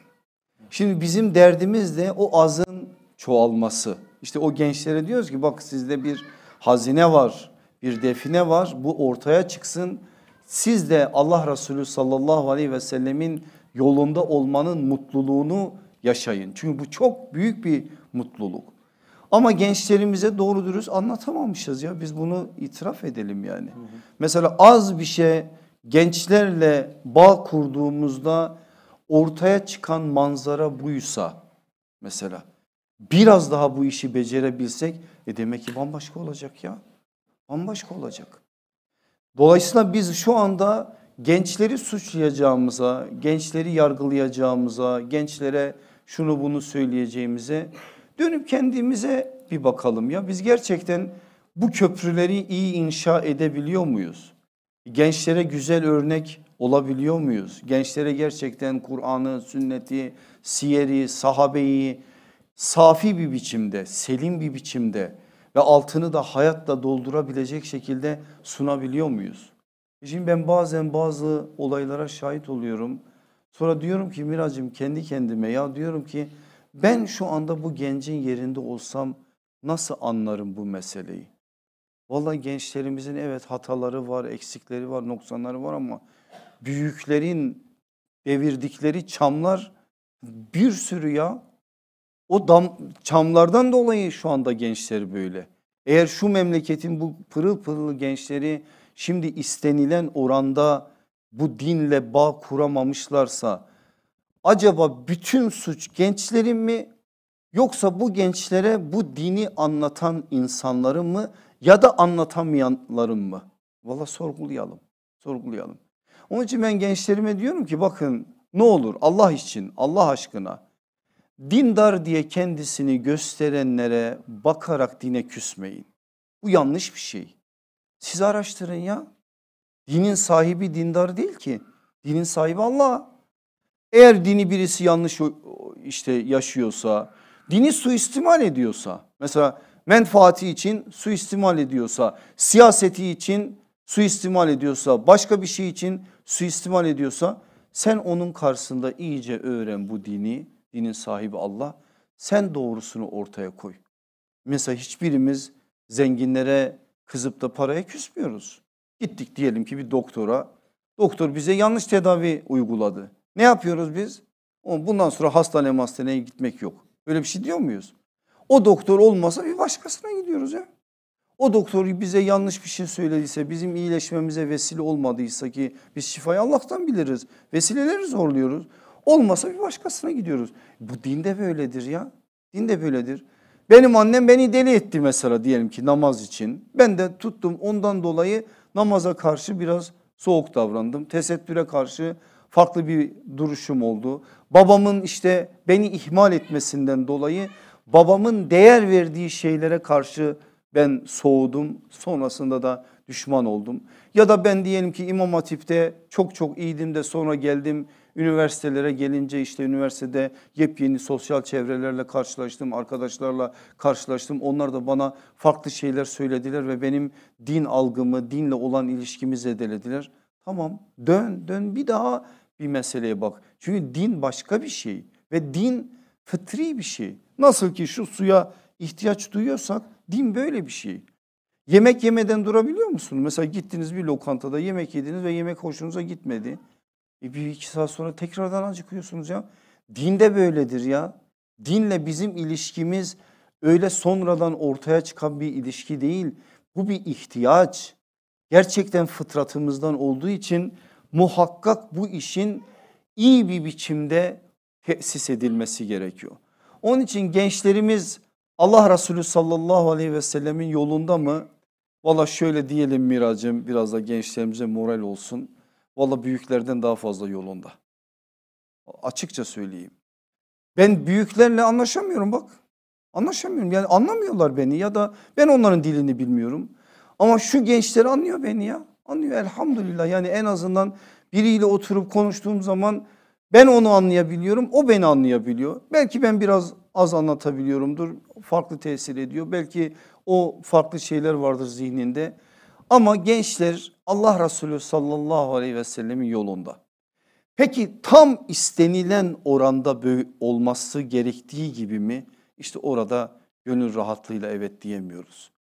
Şimdi bizim derdimiz de o azın çoğalması. İşte o gençlere diyoruz ki bak sizde bir hazine var bir define var. Bu ortaya çıksın. Siz de Allah Resulü sallallahu aleyhi ve sellemin yolunda olmanın mutluluğunu yaşayın. Çünkü bu çok büyük bir mutluluk. Ama gençlerimize doğru dürüst anlatamamışız ya biz bunu itiraf edelim yani. Hı hı. Mesela az bir şey gençlerle bağ kurduğumuzda ortaya çıkan manzara buysa mesela biraz daha bu işi becerebilsek e demek ki bambaşka olacak ya bambaşka olacak. Dolayısıyla biz şu anda gençleri suçlayacağımıza, gençleri yargılayacağımıza, gençlere şunu bunu söyleyeceğimize dönüp kendimize bir bakalım ya biz gerçekten bu köprüleri iyi inşa edebiliyor muyuz? Gençlere güzel örnek olabiliyor muyuz? Gençlere gerçekten Kur'an'ı, sünneti, siyeri, sahabeyi safi bir biçimde, selim bir biçimde ve altını da hayatla doldurabilecek şekilde sunabiliyor muyuz? Şimdi ben bazen bazı olaylara şahit oluyorum. Sonra diyorum ki Miracım kendi kendime ya diyorum ki ben şu anda bu gencin yerinde olsam nasıl anlarım bu meseleyi? Valla gençlerimizin evet hataları var, eksikleri var, noksanları var ama büyüklerin devirdikleri çamlar bir sürü ya o dam, çamlardan dolayı şu anda gençler böyle. Eğer şu memleketin bu pırıl pırıl gençleri şimdi istenilen oranda bu dinle bağ kuramamışlarsa acaba bütün suç gençlerin mi yoksa bu gençlere bu dini anlatan insanların mı ya da anlatamayanların mı? Valla sorgulayalım sorgulayalım. Onun için ben gençlerime diyorum ki bakın ne olur Allah için Allah aşkına dindar diye kendisini gösterenlere bakarak dine küsmeyin. Bu yanlış bir şey. Siz araştırın ya. Dinin sahibi dindar değil ki. Dinin sahibi Allah. Eğer dini birisi yanlış işte yaşıyorsa, dini suistimal ediyorsa, mesela menfaati için suistimal ediyorsa, siyaseti için suistimal ediyorsa, başka bir şey için suistimal ediyorsa sen onun karşısında iyice öğren bu dini dinin sahibi Allah. Sen doğrusunu ortaya koy. Mesela hiçbirimiz zenginlere kızıp da paraya küsmüyoruz. Gittik diyelim ki bir doktora. Doktor bize yanlış tedavi uyguladı. Ne yapıyoruz biz? Bundan sonra hastane hastaneye gitmek yok. Öyle bir şey diyor muyuz? O doktor olmasa bir başkasına gidiyoruz ya. O doktor bize yanlış bir şey söylediyse bizim iyileşmemize vesile olmadıysa ki biz şifayı Allah'tan biliriz. Vesileleri zorluyoruz. Olmasa bir başkasına gidiyoruz. Bu dinde böyledir ya. Dinde böyledir. Benim annem beni deli etti mesela diyelim ki namaz için. Ben de tuttum ondan dolayı namaza karşı biraz soğuk davrandım. Tesettüre karşı farklı bir duruşum oldu. Babamın işte beni ihmal etmesinden dolayı babamın değer verdiği şeylere karşı ben soğudum. Sonrasında da düşman oldum. Ya da ben diyelim ki İmam Hatip'te çok çok iyiydim de sonra geldim Üniversitelere gelince işte üniversitede yepyeni sosyal çevrelerle karşılaştım, arkadaşlarla karşılaştım. Onlar da bana farklı şeyler söylediler ve benim din algımı, dinle olan ilişkimi zedelediler. Tamam dön, dön bir daha bir meseleye bak. Çünkü din başka bir şey ve din fıtri bir şey. Nasıl ki şu suya ihtiyaç duyuyorsak din böyle bir şey. Yemek yemeden durabiliyor musunuz? Mesela gittiniz bir lokantada yemek yediniz ve yemek hoşunuza gitmedi. E bir iki saat sonra tekrardan acıkıyorsunuz ya. Dinde böyledir ya. Dinle bizim ilişkimiz öyle sonradan ortaya çıkan bir ilişki değil. Bu bir ihtiyaç. Gerçekten fıtratımızdan olduğu için muhakkak bu işin iyi bir biçimde tesis edilmesi gerekiyor. Onun için gençlerimiz Allah Resulü sallallahu aleyhi ve sellemin yolunda mı? Valla şöyle diyelim Miracım biraz da gençlerimize moral olsun. Valla büyüklerden daha fazla yolunda. Açıkça söyleyeyim. Ben büyüklerle anlaşamıyorum bak. Anlaşamıyorum yani anlamıyorlar beni ya da ben onların dilini bilmiyorum. Ama şu gençler anlıyor beni ya. Anlıyor elhamdülillah yani en azından biriyle oturup konuştuğum zaman ben onu anlayabiliyorum o beni anlayabiliyor. Belki ben biraz az anlatabiliyorumdur farklı tesir ediyor. Belki o farklı şeyler vardır zihninde. Ama gençler Allah Resulü sallallahu aleyhi ve sellemin yolunda. Peki tam istenilen oranda olması gerektiği gibi mi? İşte orada gönül rahatlığıyla evet diyemiyoruz.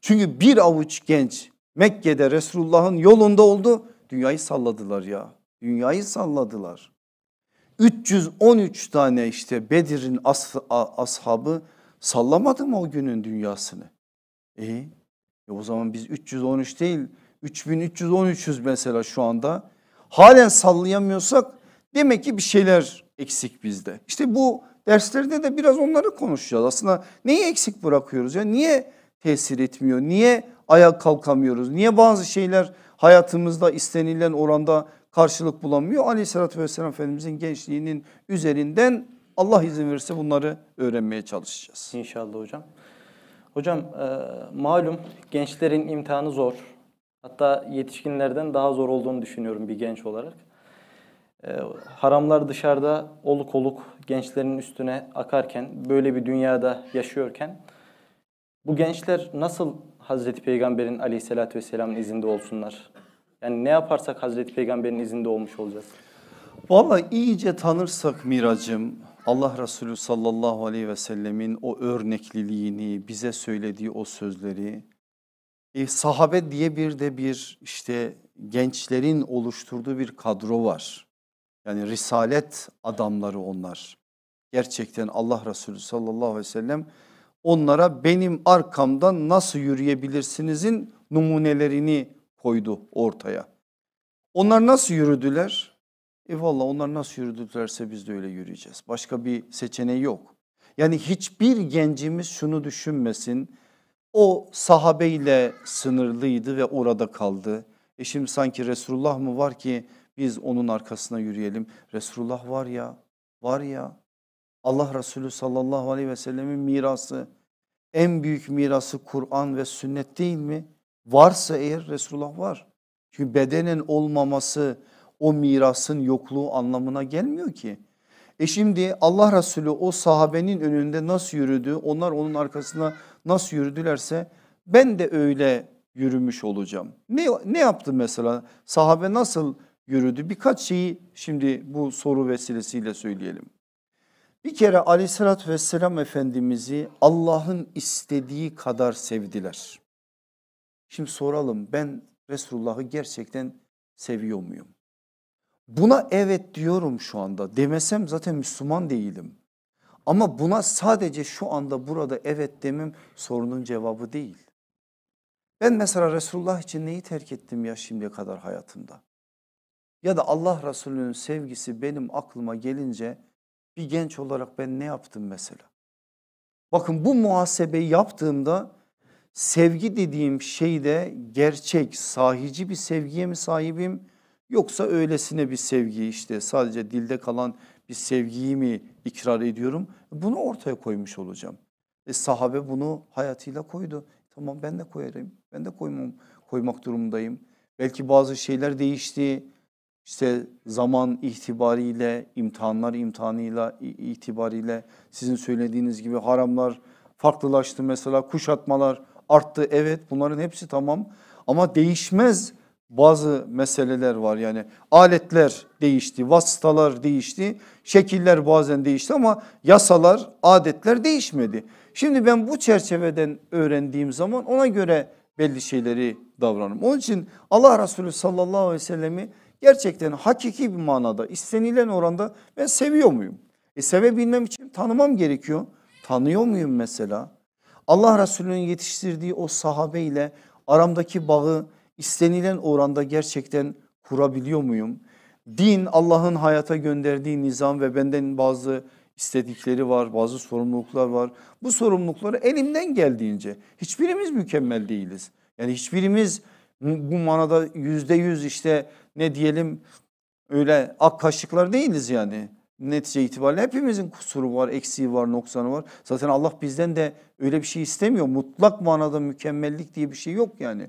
Çünkü bir avuç genç Mekke'de Resulullah'ın yolunda oldu. Dünyayı salladılar ya. Dünyayı salladılar. 313 tane işte Bedir'in ashabı sallamadı mı o günün dünyasını? E e o zaman biz 313 değil 3313'üz mesela şu anda. Halen sallayamıyorsak demek ki bir şeyler eksik bizde. İşte bu derslerde de biraz onları konuşacağız. Aslında neyi eksik bırakıyoruz ya? Niye tesir etmiyor? Niye ayağa kalkamıyoruz? Niye bazı şeyler hayatımızda istenilen oranda karşılık bulamıyor? Aleyhissalatü vesselam Efendimizin gençliğinin üzerinden Allah izin verirse bunları öğrenmeye çalışacağız. İnşallah hocam. Hocam e, malum gençlerin imtihanı zor. Hatta yetişkinlerden daha zor olduğunu düşünüyorum bir genç olarak. E, haramlar dışarıda oluk oluk gençlerin üstüne akarken, böyle bir dünyada yaşıyorken bu gençler nasıl Hazreti Peygamber'in aleyhissalatü vesselamın izinde olsunlar? Yani ne yaparsak Hazreti Peygamber'in izinde olmuş olacağız? Valla iyice tanırsak Miracım, Allah Resulü sallallahu aleyhi ve sellemin o örnekliliğini, bize söylediği o sözleri, e, sahabe diye bir de bir işte gençlerin oluşturduğu bir kadro var. Yani risalet adamları onlar. Gerçekten Allah Resulü sallallahu aleyhi ve sellem onlara benim arkamdan nasıl yürüyebilirsinizin numunelerini koydu ortaya. Onlar nasıl yürüdüler? E valla onlar nasıl yürüdüklerse biz de öyle yürüyeceğiz. Başka bir seçeneği yok. Yani hiçbir gencimiz şunu düşünmesin. O sahabeyle sınırlıydı ve orada kaldı. E şimdi sanki Resulullah mı var ki biz onun arkasına yürüyelim. Resulullah var ya, var ya. Allah Resulü sallallahu aleyhi ve sellemin mirası, en büyük mirası Kur'an ve sünnet değil mi? Varsa eğer Resulullah var. Çünkü bedenin olmaması o mirasın yokluğu anlamına gelmiyor ki. E şimdi Allah Resulü o sahabenin önünde nasıl yürüdü onlar onun arkasına nasıl yürüdülerse ben de öyle yürümüş olacağım. Ne, ne yaptı mesela sahabe nasıl yürüdü birkaç şeyi şimdi bu soru vesilesiyle söyleyelim. Bir kere aleyhissalatü vesselam efendimizi Allah'ın istediği kadar sevdiler. Şimdi soralım ben Resulullah'ı gerçekten seviyor muyum? Buna evet diyorum şu anda demesem zaten Müslüman değilim. Ama buna sadece şu anda burada evet demem sorunun cevabı değil. Ben mesela Resulullah için neyi terk ettim ya şimdiye kadar hayatımda? Ya da Allah Resulü'nün sevgisi benim aklıma gelince bir genç olarak ben ne yaptım mesela? Bakın bu muhasebeyi yaptığımda sevgi dediğim şeyde gerçek sahici bir sevgiye mi sahibim? Yoksa öylesine bir sevgi işte sadece dilde kalan bir sevgiyi mi ikrar ediyorum? Bunu ortaya koymuş olacağım. E sahabe bunu hayatıyla koydu. Tamam ben de koyarım. Ben de koymam, koymak durumundayım. Belki bazı şeyler değişti. İşte zaman itibariyle, imtihanlar imtihanıyla itibariyle sizin söylediğiniz gibi haramlar farklılaştı mesela kuşatmalar arttı. Evet bunların hepsi tamam ama değişmez bazı meseleler var yani aletler değişti, vasıtalar değişti, şekiller bazen değişti ama yasalar, adetler değişmedi. Şimdi ben bu çerçeveden öğrendiğim zaman ona göre belli şeyleri davranırım. Onun için Allah Resulü sallallahu aleyhi ve sellemi gerçekten hakiki bir manada istenilen oranda ben seviyor muyum? E sevebilmem için tanımam gerekiyor. Tanıyor muyum mesela? Allah Resulü'nün yetiştirdiği o sahabe ile aramdaki bağı istenilen oranda gerçekten kurabiliyor muyum? Din Allah'ın hayata gönderdiği nizam ve benden bazı istedikleri var, bazı sorumluluklar var. Bu sorumlulukları elimden geldiğince hiçbirimiz mükemmel değiliz. Yani hiçbirimiz bu manada yüzde yüz işte ne diyelim öyle ak kaşıklar değiliz yani. Netice itibariyle hepimizin kusuru var, eksiği var, noksanı var. Zaten Allah bizden de öyle bir şey istemiyor. Mutlak manada mükemmellik diye bir şey yok yani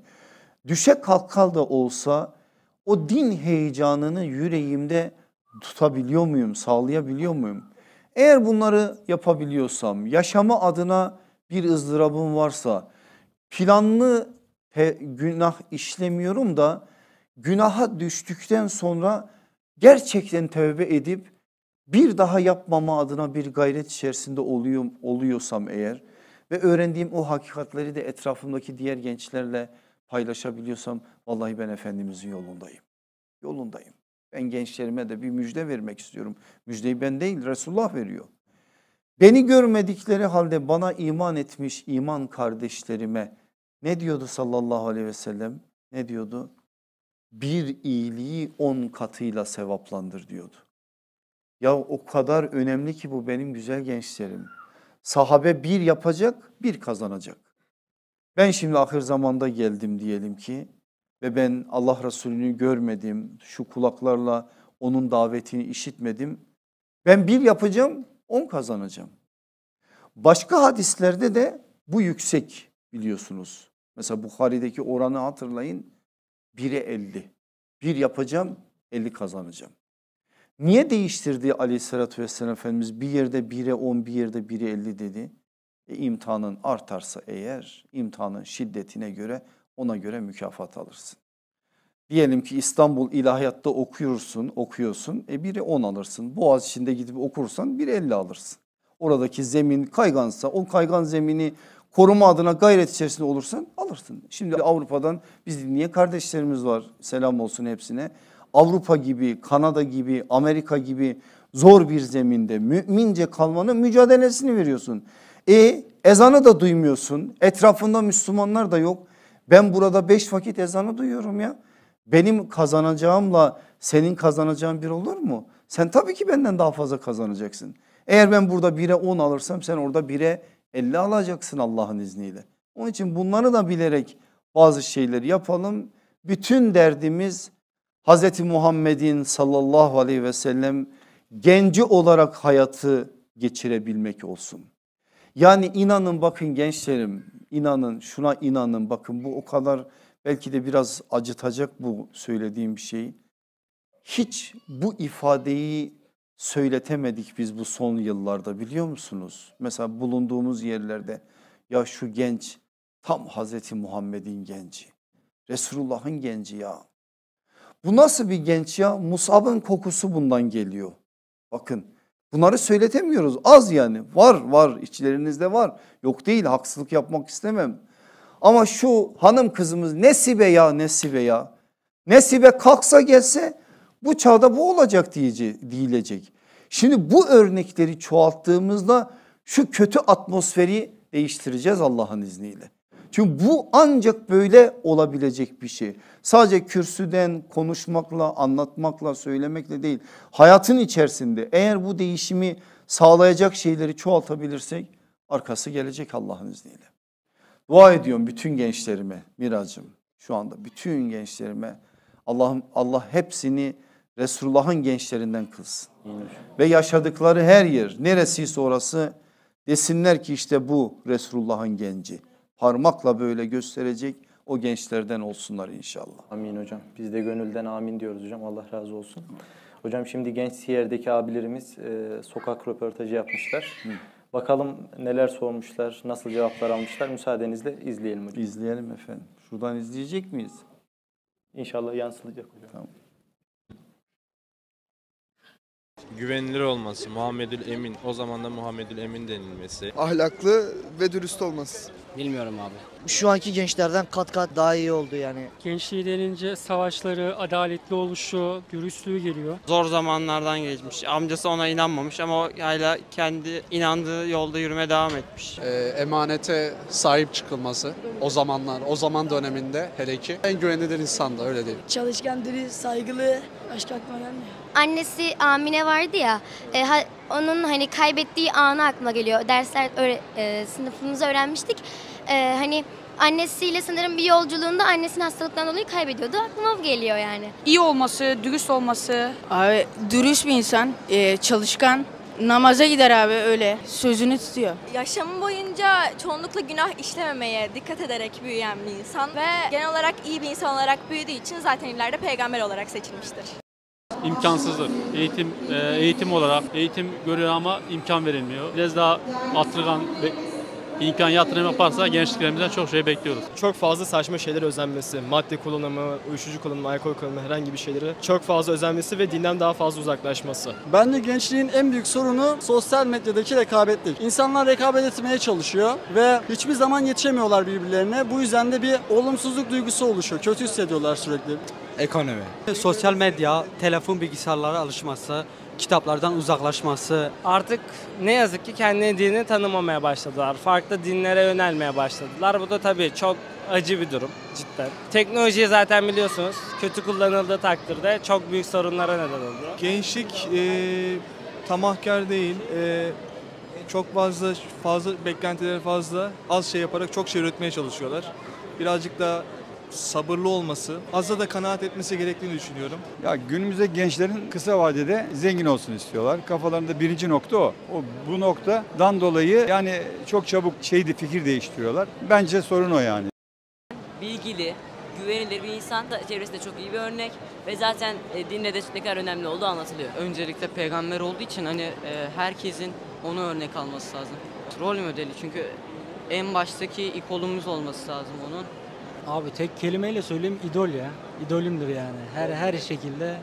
düşe kalka da olsa o din heyecanını yüreğimde tutabiliyor muyum, sağlayabiliyor muyum? Eğer bunları yapabiliyorsam, yaşama adına bir ızdırabım varsa, planlı günah işlemiyorum da günaha düştükten sonra gerçekten tövbe edip bir daha yapmama adına bir gayret içerisinde oluyorum, oluyorsam eğer ve öğrendiğim o hakikatleri de etrafımdaki diğer gençlerle paylaşabiliyorsam vallahi ben Efendimizin yolundayım. Yolundayım. Ben gençlerime de bir müjde vermek istiyorum. Müjdeyi ben değil Resulullah veriyor. Beni görmedikleri halde bana iman etmiş iman kardeşlerime ne diyordu sallallahu aleyhi ve sellem? Ne diyordu? Bir iyiliği on katıyla sevaplandır diyordu. Ya o kadar önemli ki bu benim güzel gençlerim. Sahabe bir yapacak, bir kazanacak. Ben şimdi ahir zamanda geldim diyelim ki ve ben Allah Resulü'nü görmedim, şu kulaklarla onun davetini işitmedim. Ben bir yapacağım, on kazanacağım. Başka hadislerde de bu yüksek biliyorsunuz. Mesela Bukhari'deki oranı hatırlayın. 1'e 50. Bir yapacağım, 50 kazanacağım. Niye değiştirdi aleyhissalatü vesselam Efendimiz bir yerde 1'e on, bir yerde 1'e 50 dedi? E, imtihanın artarsa eğer imtihanın şiddetine göre ona göre mükafat alırsın. Diyelim ki İstanbul İlahiyat'ta okuyorsun, okuyorsun. E biri 10 alırsın. Boğaz içinde gidip okursan bir 50 alırsın. Oradaki zemin kaygansa o kaygan zemini koruma adına gayret içerisinde olursan alırsın. Şimdi Avrupa'dan biz niye kardeşlerimiz var selam olsun hepsine. Avrupa gibi, Kanada gibi, Amerika gibi zor bir zeminde mümince kalmanın mücadelesini veriyorsun. E ezanı da duymuyorsun. Etrafında Müslümanlar da yok. Ben burada beş vakit ezanı duyuyorum ya. Benim kazanacağımla senin kazanacağın bir olur mu? Sen tabii ki benden daha fazla kazanacaksın. Eğer ben burada 1'e on alırsam sen orada 1'e elli alacaksın Allah'ın izniyle. Onun için bunları da bilerek bazı şeyleri yapalım. Bütün derdimiz Hazreti Muhammed'in sallallahu aleyhi ve sellem genci olarak hayatı geçirebilmek olsun. Yani inanın bakın gençlerim inanın şuna inanın bakın bu o kadar belki de biraz acıtacak bu söylediğim bir şey. Hiç bu ifadeyi söyletemedik biz bu son yıllarda biliyor musunuz? Mesela bulunduğumuz yerlerde ya şu genç tam Hazreti Muhammed'in genci. Resulullah'ın genci ya. Bu nasıl bir genç ya? Musab'ın kokusu bundan geliyor. Bakın Bunları söyletemiyoruz. Az yani. Var var içlerinizde var. Yok değil haksızlık yapmak istemem. Ama şu hanım kızımız nesibe ya nesibe ya. Nesibe kalksa gelse bu çağda bu olacak diyece, diyilecek. Şimdi bu örnekleri çoğalttığımızda şu kötü atmosferi değiştireceğiz Allah'ın izniyle. Çünkü bu ancak böyle olabilecek bir şey. Sadece kürsüden konuşmakla, anlatmakla, söylemekle değil. Hayatın içerisinde eğer bu değişimi sağlayacak şeyleri çoğaltabilirsek arkası gelecek Allah'ın izniyle. Dua ediyorum bütün gençlerime Miracım şu anda bütün gençlerime Allah'ım Allah hepsini Resulullah'ın gençlerinden kılsın. Ve yaşadıkları her yer neresiyse orası desinler ki işte bu Resulullah'ın genci parmakla böyle gösterecek o gençlerden olsunlar inşallah. Amin hocam. Biz de gönülden amin diyoruz hocam. Allah razı olsun. Hocam şimdi genç Siyer'deki abilerimiz e, sokak röportajı yapmışlar. Hı. Bakalım neler sormuşlar, nasıl cevaplar almışlar. Müsaadenizle izleyelim hocam. İzleyelim efendim. Şuradan izleyecek miyiz? İnşallah yansılacak hocam. Tamam. güvenilir olması, Muhammedül Emin, o zaman da Muhammedül Emin denilmesi. Ahlaklı ve dürüst olması. Bilmiyorum abi. Şu anki gençlerden kat kat daha iyi oldu yani. Gençliği denince savaşları, adaletli oluşu, dürüstlüğü geliyor. Zor zamanlardan geçmiş. Amcası ona inanmamış ama o hala kendi inandığı yolda yürüme devam etmiş. Ee, emanete sahip çıkılması o zamanlar, o zaman döneminde hele ki en güvenilir insan da öyle değil. Çalışkan, dürüst, saygılı, aşk akma akmadan annesi Amine vardı ya. E, ha, onun hani kaybettiği anı aklıma geliyor. Dersler öğre, e, sınıfımızı öğrenmiştik. E, hani annesiyle sanırım bir yolculuğunda annesinin hastalıktan dolayı kaybediyordu. Aklıma bu geliyor yani. İyi olması, dürüst olması. Abi dürüst bir insan, e, çalışkan, namaza gider abi öyle sözünü tutuyor. Yaşamı boyunca çoğunlukla günah işlememeye dikkat ederek büyüyen bir insan ve genel olarak iyi bir insan olarak büyüdüğü için zaten ileride peygamber olarak seçilmiştir imkansızlık. Eğitim e, eğitim olarak eğitim görüyor ama imkan verilmiyor. Biraz daha atırgan imkan yatırım yaparsa gençliklerimizden çok şey bekliyoruz. Çok fazla saçma şeyler özenmesi, madde kullanımı, uyuşucu kullanımı, alkol kullanımı herhangi bir şeyleri çok fazla özenmesi ve dinden daha fazla uzaklaşması. Ben de gençliğin en büyük sorunu sosyal medyadaki rekabetlik. İnsanlar rekabet etmeye çalışıyor ve hiçbir zaman yetişemiyorlar birbirlerine. Bu yüzden de bir olumsuzluk duygusu oluşuyor. Kötü hissediyorlar sürekli. Ekonomi. Sosyal medya, telefon bilgisayarlara alışması, kitaplardan uzaklaşması. Artık ne yazık ki kendi dinini tanımamaya başladılar. Farklı dinlere yönelmeye başladılar. Bu da tabii çok acı bir durum cidden. Teknolojiyi zaten biliyorsunuz kötü kullanıldığı takdirde çok büyük sorunlara neden oluyor. Gençlik e, tamahkar değil. E, çok fazla fazla beklentileri fazla. Az şey yaparak çok şey üretmeye çalışıyorlar. Birazcık da sabırlı olması, fazla da kanaat etmesi gerektiğini düşünüyorum. Ya günümüzde gençlerin kısa vadede zengin olsun istiyorlar. Kafalarında birinci nokta o. o bu noktadan dolayı yani çok çabuk şeydi fikir değiştiriyorlar. Bence sorun o yani. Bilgili, güvenilir bir insan da çevresinde çok iyi bir örnek ve zaten e, dinle de ne kadar önemli olduğu anlatılıyor. Öncelikle peygamber olduğu için hani e, herkesin onu örnek alması lazım. Troll modeli çünkü en baştaki ikonumuz olması lazım onun. Abi tek kelimeyle söyleyeyim idol ya. İdolümdür yani. Her her şekilde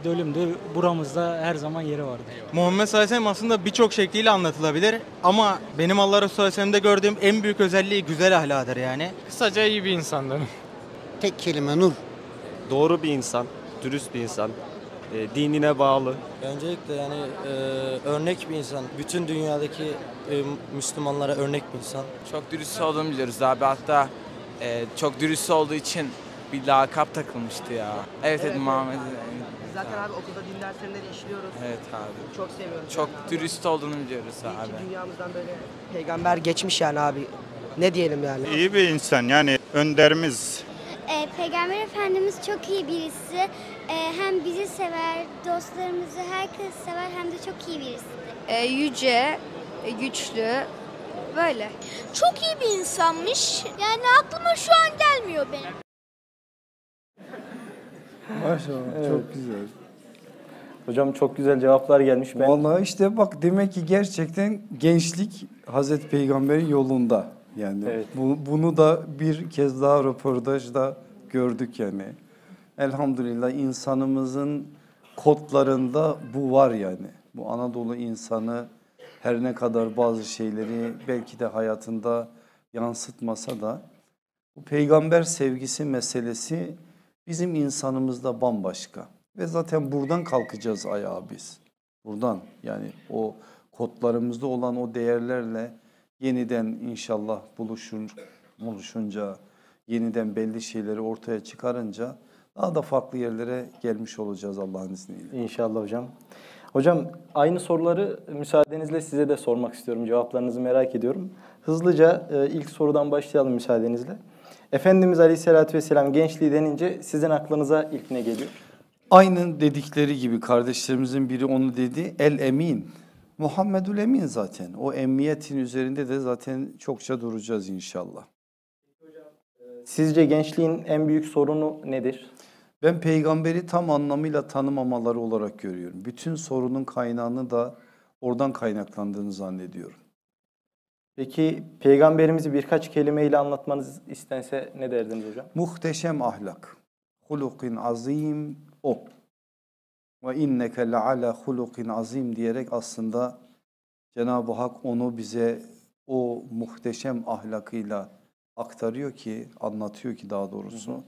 idolümdür. Buramızda her zaman yeri vardır. Muhammed Sallallahu aslında birçok şekliyle anlatılabilir ama benim Allah Resulü Aleyhisselam'da gördüğüm en büyük özelliği güzel ahladır yani. Kısaca iyi bir insandır. Tek kelime nur. Doğru bir insan, dürüst bir insan, e, dinine bağlı. Öncelikle yani e, örnek bir insan. Bütün dünyadaki e, Müslümanlara örnek bir insan. Çok dürüst olduğunu biliyoruz abi. Hatta e, çok dürüst olduğu için bir lakap takılmıştı ya. Evet, evet, evet Muhammed. Evet. Zaten abi okulda din derslerinde işliyoruz. Evet abi. Çok seviyoruz. Çok yani dürüst abi. olduğunu biliyoruz abi. İyi dünyamızdan böyle peygamber geçmiş yani abi. Ne diyelim yani? İyi bir insan yani önderimiz. E, Peygamber Efendimiz çok iyi birisi. E, hem bizi sever, dostlarımızı herkes sever hem de çok iyi birisi. E, yüce, güçlü, Böyle. Çok iyi bir insanmış. Yani aklıma şu an gelmiyor benim. Maşallah çok güzel. Hocam çok güzel cevaplar gelmiş. Ben Vallahi işte bak demek ki gerçekten gençlik Hazreti Peygamber'in yolunda. Yani Evet. bu- bunu da bir kez daha röportajda gördük yani. Elhamdülillah insanımızın kodlarında bu var yani. Bu Anadolu insanı her ne kadar bazı şeyleri belki de hayatında yansıtmasa da bu peygamber sevgisi meselesi bizim insanımızda bambaşka. Ve zaten buradan kalkacağız ayağa biz. Buradan yani o kodlarımızda olan o değerlerle yeniden inşallah buluşun, buluşunca, yeniden belli şeyleri ortaya çıkarınca daha da farklı yerlere gelmiş olacağız Allah'ın izniyle. İnşallah hocam. Hocam aynı soruları müsaadenizle size de sormak istiyorum. Cevaplarınızı merak ediyorum. Hızlıca e, ilk sorudan başlayalım müsaadenizle. Efendimiz Aleyhisselatü Vesselam gençliği denince sizin aklınıza ilk ne geliyor? Aynen dedikleri gibi kardeşlerimizin biri onu dedi. El Emin. Muhammedül Emin zaten. O emniyetin üzerinde de zaten çokça duracağız inşallah. Sizce gençliğin en büyük sorunu nedir? Ben peygamberi tam anlamıyla tanımamaları olarak görüyorum. Bütün sorunun kaynağını da oradan kaynaklandığını zannediyorum. Peki peygamberimizi birkaç kelimeyle anlatmanız istense ne derdiniz hocam? Muhteşem ahlak. Hulukin azim o. Ve inneke ala hulukin azim diyerek aslında Cenab-ı Hak onu bize o muhteşem ahlakıyla aktarıyor ki, anlatıyor ki daha doğrusu. Hı hı.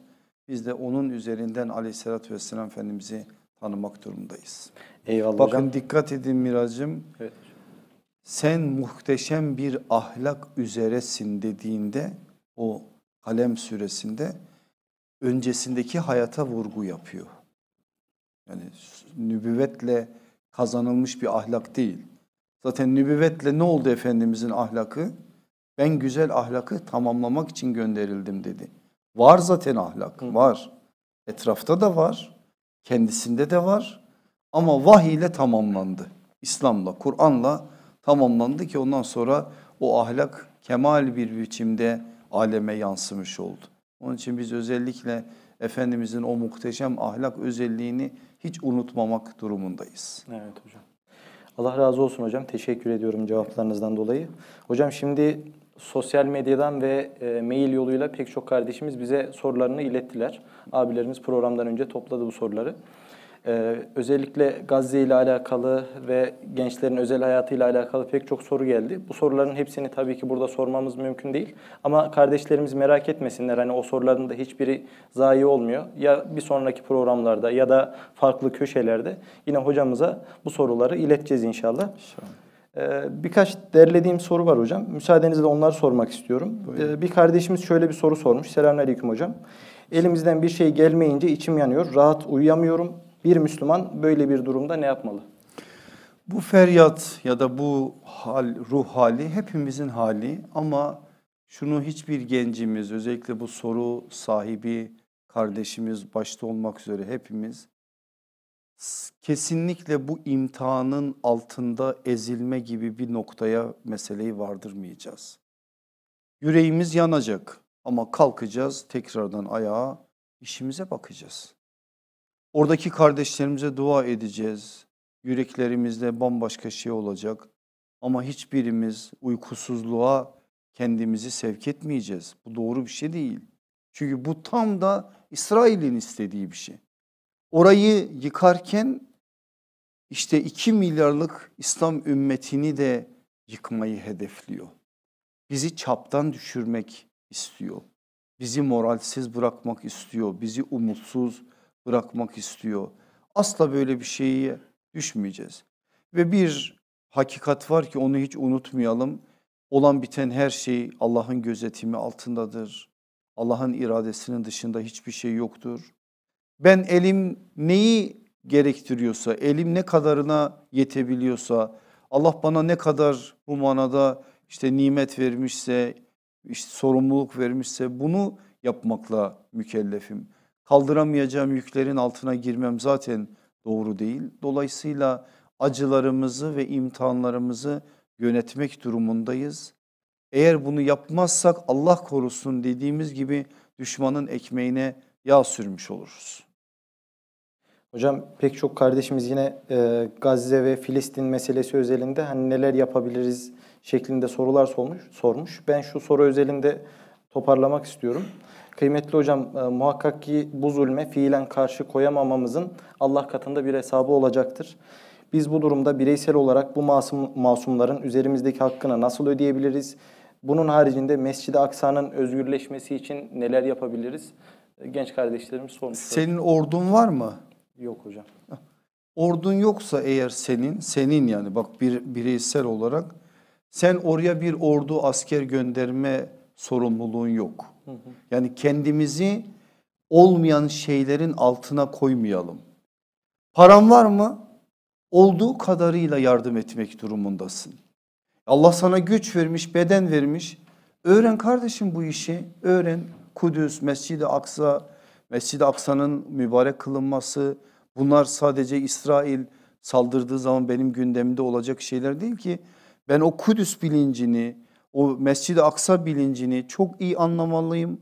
Biz de onun üzerinden aleyhissalatü vesselam Efendimiz'i tanımak durumundayız. Eyvallah Bakın hocam. dikkat edin Miracım. Evet. Sen muhteşem bir ahlak üzeresin dediğinde o Kalem süresinde öncesindeki hayata vurgu yapıyor. Yani nübüvvetle kazanılmış bir ahlak değil. Zaten nübüvvetle ne oldu Efendimizin ahlakı? Ben güzel ahlakı tamamlamak için gönderildim dedi. Var zaten ahlak Hı. var. Etrafta da var. Kendisinde de var. Ama vahiy ile tamamlandı. İslam'la, Kur'an'la tamamlandı ki ondan sonra o ahlak kemal bir biçimde aleme yansımış oldu. Onun için biz özellikle Efendimizin o muhteşem ahlak özelliğini hiç unutmamak durumundayız. Evet hocam. Allah razı olsun hocam. Teşekkür ediyorum cevaplarınızdan dolayı. Hocam şimdi sosyal medyadan ve e, mail yoluyla pek çok kardeşimiz bize sorularını ilettiler. Abilerimiz programdan önce topladı bu soruları. E, özellikle Gazze ile alakalı ve gençlerin özel hayatıyla alakalı pek çok soru geldi. Bu soruların hepsini tabii ki burada sormamız mümkün değil. Ama kardeşlerimiz merak etmesinler. Hani o soruların da hiçbiri zayi olmuyor. Ya bir sonraki programlarda ya da farklı köşelerde yine hocamıza bu soruları ileteceğiz inşallah. İnşallah. Ee, birkaç derlediğim soru var hocam. Müsaadenizle onları sormak istiyorum. Buyurun. Ee, bir kardeşimiz şöyle bir soru sormuş. Selamünaleyküm hocam. Elimizden bir şey gelmeyince içim yanıyor. Rahat uyuyamıyorum. Bir Müslüman böyle bir durumda ne yapmalı? Bu feryat ya da bu hal, ruh hali hepimizin hali ama şunu hiçbir gencimiz özellikle bu soru sahibi kardeşimiz başta olmak üzere hepimiz kesinlikle bu imtihanın altında ezilme gibi bir noktaya meseleyi vardırmayacağız. Yüreğimiz yanacak ama kalkacağız tekrardan ayağa işimize bakacağız. Oradaki kardeşlerimize dua edeceğiz. Yüreklerimizde bambaşka şey olacak ama hiçbirimiz uykusuzluğa kendimizi sevk etmeyeceğiz. Bu doğru bir şey değil. Çünkü bu tam da İsrail'in istediği bir şey. Orayı yıkarken işte 2 milyarlık İslam ümmetini de yıkmayı hedefliyor. Bizi çaptan düşürmek istiyor. Bizi moralsiz bırakmak istiyor. Bizi umutsuz bırakmak istiyor. Asla böyle bir şeye düşmeyeceğiz. Ve bir hakikat var ki onu hiç unutmayalım. Olan biten her şey Allah'ın gözetimi altındadır. Allah'ın iradesinin dışında hiçbir şey yoktur. Ben elim neyi gerektiriyorsa, elim ne kadarına yetebiliyorsa, Allah bana ne kadar bu manada işte nimet vermişse, işte sorumluluk vermişse bunu yapmakla mükellefim. Kaldıramayacağım yüklerin altına girmem zaten doğru değil. Dolayısıyla acılarımızı ve imtihanlarımızı yönetmek durumundayız. Eğer bunu yapmazsak Allah korusun dediğimiz gibi düşmanın ekmeğine yağ sürmüş oluruz. Hocam pek çok kardeşimiz yine e, Gazze ve Filistin meselesi özelinde hani neler yapabiliriz şeklinde sorular sormuş. sormuş. Ben şu soru özelinde toparlamak istiyorum. Kıymetli hocam e, muhakkak ki bu zulme fiilen karşı koyamamamızın Allah katında bir hesabı olacaktır. Biz bu durumda bireysel olarak bu masum, masumların üzerimizdeki hakkını nasıl ödeyebiliriz? Bunun haricinde Mescid-i Aksa'nın özgürleşmesi için neler yapabiliriz? Genç kardeşlerim sormuş. Senin ordun var mı? Yok hocam. Ordun yoksa eğer senin, senin yani bak bir bireysel olarak sen oraya bir ordu asker gönderme sorumluluğun yok. Yani kendimizi olmayan şeylerin altına koymayalım. Param var mı? Olduğu kadarıyla yardım etmek durumundasın. Allah sana güç vermiş, beden vermiş. Öğren kardeşim bu işi, öğren. Kudüs, Mescid-i Aksa, Mescid-i Aksa'nın mübarek kılınması, Bunlar sadece İsrail saldırdığı zaman benim gündemimde olacak şeyler değil ki. Ben o Kudüs bilincini, o Mescid-i Aksa bilincini çok iyi anlamalıyım.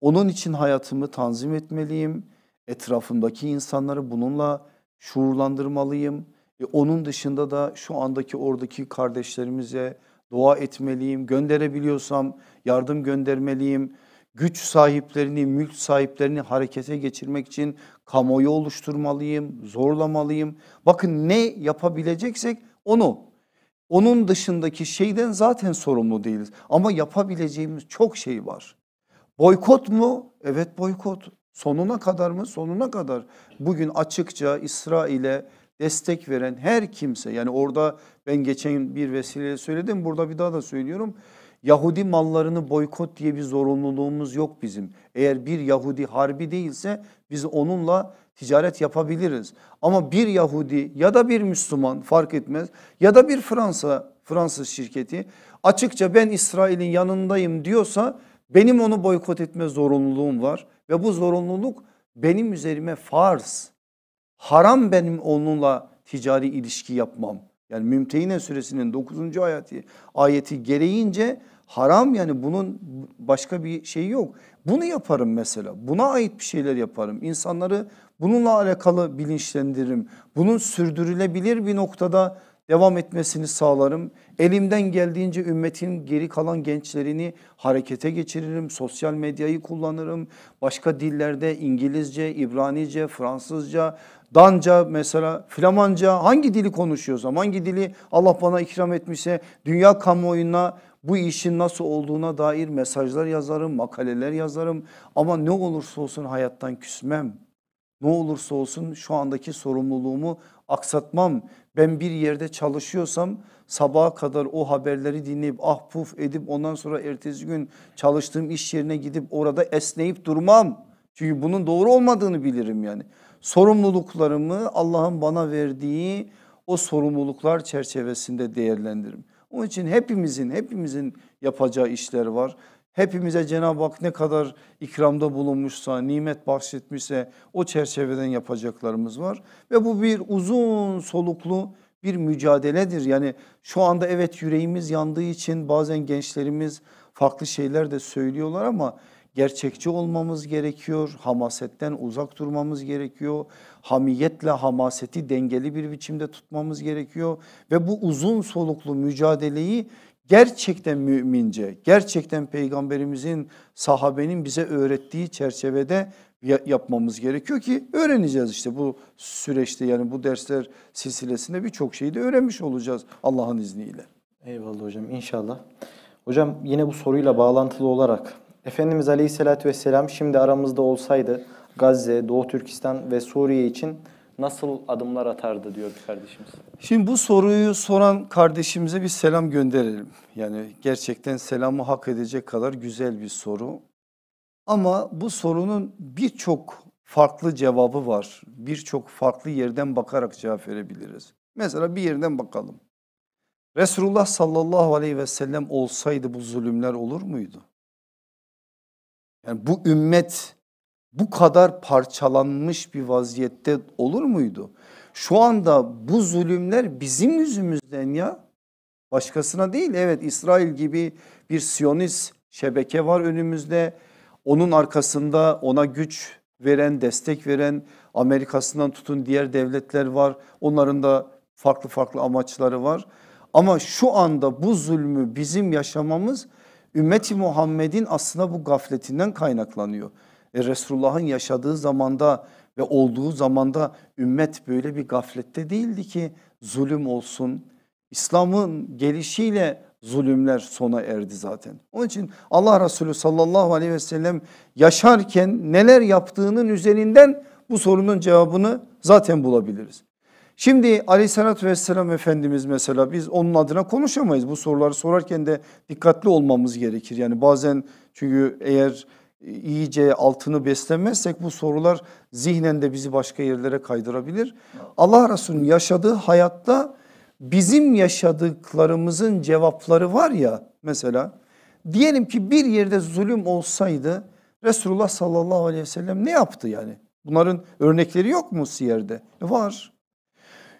Onun için hayatımı tanzim etmeliyim. Etrafımdaki insanları bununla şuurlandırmalıyım. E onun dışında da şu andaki oradaki kardeşlerimize dua etmeliyim. Gönderebiliyorsam yardım göndermeliyim güç sahiplerini, mülk sahiplerini harekete geçirmek için kamuoyu oluşturmalıyım, zorlamalıyım. Bakın ne yapabileceksek onu. Onun dışındaki şeyden zaten sorumlu değiliz ama yapabileceğimiz çok şey var. Boykot mu? Evet boykot. Sonuna kadar mı? Sonuna kadar. Bugün açıkça İsrail'e destek veren her kimse yani orada ben geçen bir vesileyle söyledim burada bir daha da söylüyorum Yahudi mallarını boykot diye bir zorunluluğumuz yok bizim. Eğer bir Yahudi harbi değilse biz onunla ticaret yapabiliriz. Ama bir Yahudi ya da bir Müslüman fark etmez ya da bir Fransa Fransız şirketi açıkça ben İsrail'in yanındayım diyorsa benim onu boykot etme zorunluluğum var ve bu zorunluluk benim üzerime farz. Haram benim onunla ticari ilişki yapmam. Yani Mümtehine suresinin 9. ayeti, ayeti gereğince haram yani bunun başka bir şeyi yok. Bunu yaparım mesela buna ait bir şeyler yaparım. İnsanları bununla alakalı bilinçlendiririm. Bunun sürdürülebilir bir noktada devam etmesini sağlarım. Elimden geldiğince ümmetin geri kalan gençlerini harekete geçiririm. Sosyal medyayı kullanırım. Başka dillerde İngilizce, İbranice, Fransızca, Danca mesela, Flamanca hangi dili konuşuyorsam, hangi dili Allah bana ikram etmişse dünya kamuoyuna bu işin nasıl olduğuna dair mesajlar yazarım, makaleler yazarım. Ama ne olursa olsun hayattan küsmem. Ne olursa olsun şu andaki sorumluluğumu aksatmam. Ben bir yerde çalışıyorsam sabaha kadar o haberleri dinleyip ah puf edip ondan sonra ertesi gün çalıştığım iş yerine gidip orada esneyip durmam. Çünkü bunun doğru olmadığını bilirim yani sorumluluklarımı Allah'ın bana verdiği o sorumluluklar çerçevesinde değerlendiririm. Onun için hepimizin hepimizin yapacağı işler var. Hepimize Cenab-ı Hak ne kadar ikramda bulunmuşsa, nimet bahşetmişse o çerçeveden yapacaklarımız var. Ve bu bir uzun soluklu bir mücadeledir. Yani şu anda evet yüreğimiz yandığı için bazen gençlerimiz farklı şeyler de söylüyorlar ama gerçekçi olmamız gerekiyor. Hamasetten uzak durmamız gerekiyor. Hamiyetle hamaseti dengeli bir biçimde tutmamız gerekiyor ve bu uzun soluklu mücadeleyi gerçekten mümince, gerçekten peygamberimizin sahabenin bize öğrettiği çerçevede yapmamız gerekiyor ki öğreneceğiz işte bu süreçte yani bu dersler silsilesinde birçok şeyi de öğrenmiş olacağız Allah'ın izniyle. Eyvallah hocam inşallah. Hocam yine bu soruyla bağlantılı olarak Efendimiz Aleyhisselatü Vesselam şimdi aramızda olsaydı Gazze, Doğu Türkistan ve Suriye için nasıl adımlar atardı diyor bir kardeşimiz. Şimdi bu soruyu soran kardeşimize bir selam gönderelim. Yani gerçekten selamı hak edecek kadar güzel bir soru. Ama bu sorunun birçok farklı cevabı var. Birçok farklı yerden bakarak cevap verebiliriz. Mesela bir yerden bakalım. Resulullah sallallahu aleyhi ve sellem olsaydı bu zulümler olur muydu? Yani bu ümmet bu kadar parçalanmış bir vaziyette olur muydu? Şu anda bu zulümler bizim yüzümüzden ya. Başkasına değil evet İsrail gibi bir Siyonist şebeke var önümüzde. Onun arkasında ona güç veren, destek veren Amerika'sından tutun diğer devletler var. Onların da farklı farklı amaçları var. Ama şu anda bu zulmü bizim yaşamamız Ümmeti Muhammed'in aslında bu gafletinden kaynaklanıyor. E Resulullah'ın yaşadığı zamanda ve olduğu zamanda ümmet böyle bir gaflette değildi ki zulüm olsun. İslam'ın gelişiyle zulümler sona erdi zaten. Onun için Allah Resulü sallallahu aleyhi ve sellem yaşarken neler yaptığının üzerinden bu sorunun cevabını zaten bulabiliriz. Şimdi aleyhissalatü vesselam Efendimiz mesela biz onun adına konuşamayız. Bu soruları sorarken de dikkatli olmamız gerekir. Yani bazen çünkü eğer iyice altını beslemezsek bu sorular zihnen de bizi başka yerlere kaydırabilir. Allah Resulü'nün yaşadığı hayatta bizim yaşadıklarımızın cevapları var ya mesela diyelim ki bir yerde zulüm olsaydı Resulullah sallallahu aleyhi ve sellem ne yaptı yani? Bunların örnekleri yok mu siyerde? E, var.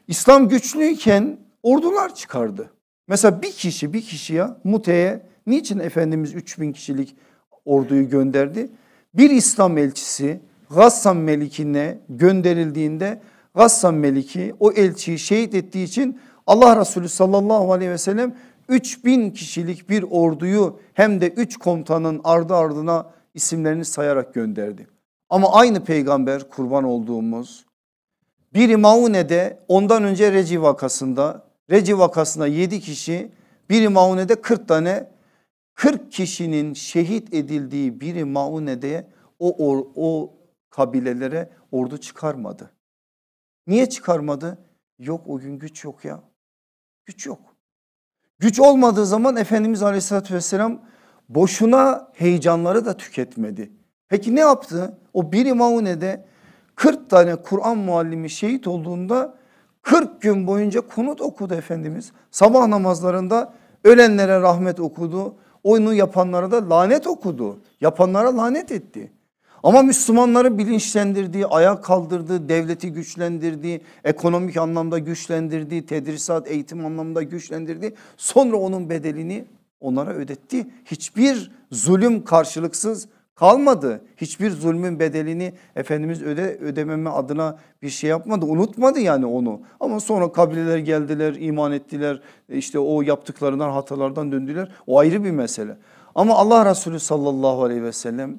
İslam güçlüyken ordular çıkardı. Mesela bir kişi bir kişiye Mute'ye niçin Efendimiz 3000 kişilik orduyu gönderdi? Bir İslam elçisi Gassan Meliki'ne gönderildiğinde Gassan Meliki o elçiyi şehit ettiği için Allah Resulü sallallahu aleyhi ve sellem 3000 kişilik bir orduyu hem de 3 komutanın ardı ardına isimlerini sayarak gönderdi. Ama aynı peygamber kurban olduğumuz biri Maune'de ondan önce Reci vakasında Reci vakasında 7 kişi biri Maune'de 40 tane 40 kişinin şehit edildiği biri Maune'de o, o, o kabilelere ordu çıkarmadı. Niye çıkarmadı? Yok o gün güç yok ya. Güç yok. Güç olmadığı zaman Efendimiz Aleyhisselatü vesselam boşuna heyecanları da tüketmedi. Peki ne yaptı? O biri Maune'de 40 tane Kur'an muallimi şehit olduğunda 40 gün boyunca kunut okudu Efendimiz. Sabah namazlarında ölenlere rahmet okudu. oyunu yapanlara da lanet okudu. Yapanlara lanet etti. Ama Müslümanları bilinçlendirdiği, ayağa kaldırdığı, devleti güçlendirdiği, ekonomik anlamda güçlendirdiği, tedrisat, eğitim anlamda güçlendirdi sonra onun bedelini onlara ödetti. Hiçbir zulüm karşılıksız kalmadı. Hiçbir zulmün bedelini Efendimiz öde, ödememe adına bir şey yapmadı. Unutmadı yani onu. Ama sonra kabileler geldiler, iman ettiler. İşte o yaptıklarından hatalardan döndüler. O ayrı bir mesele. Ama Allah Resulü sallallahu aleyhi ve sellem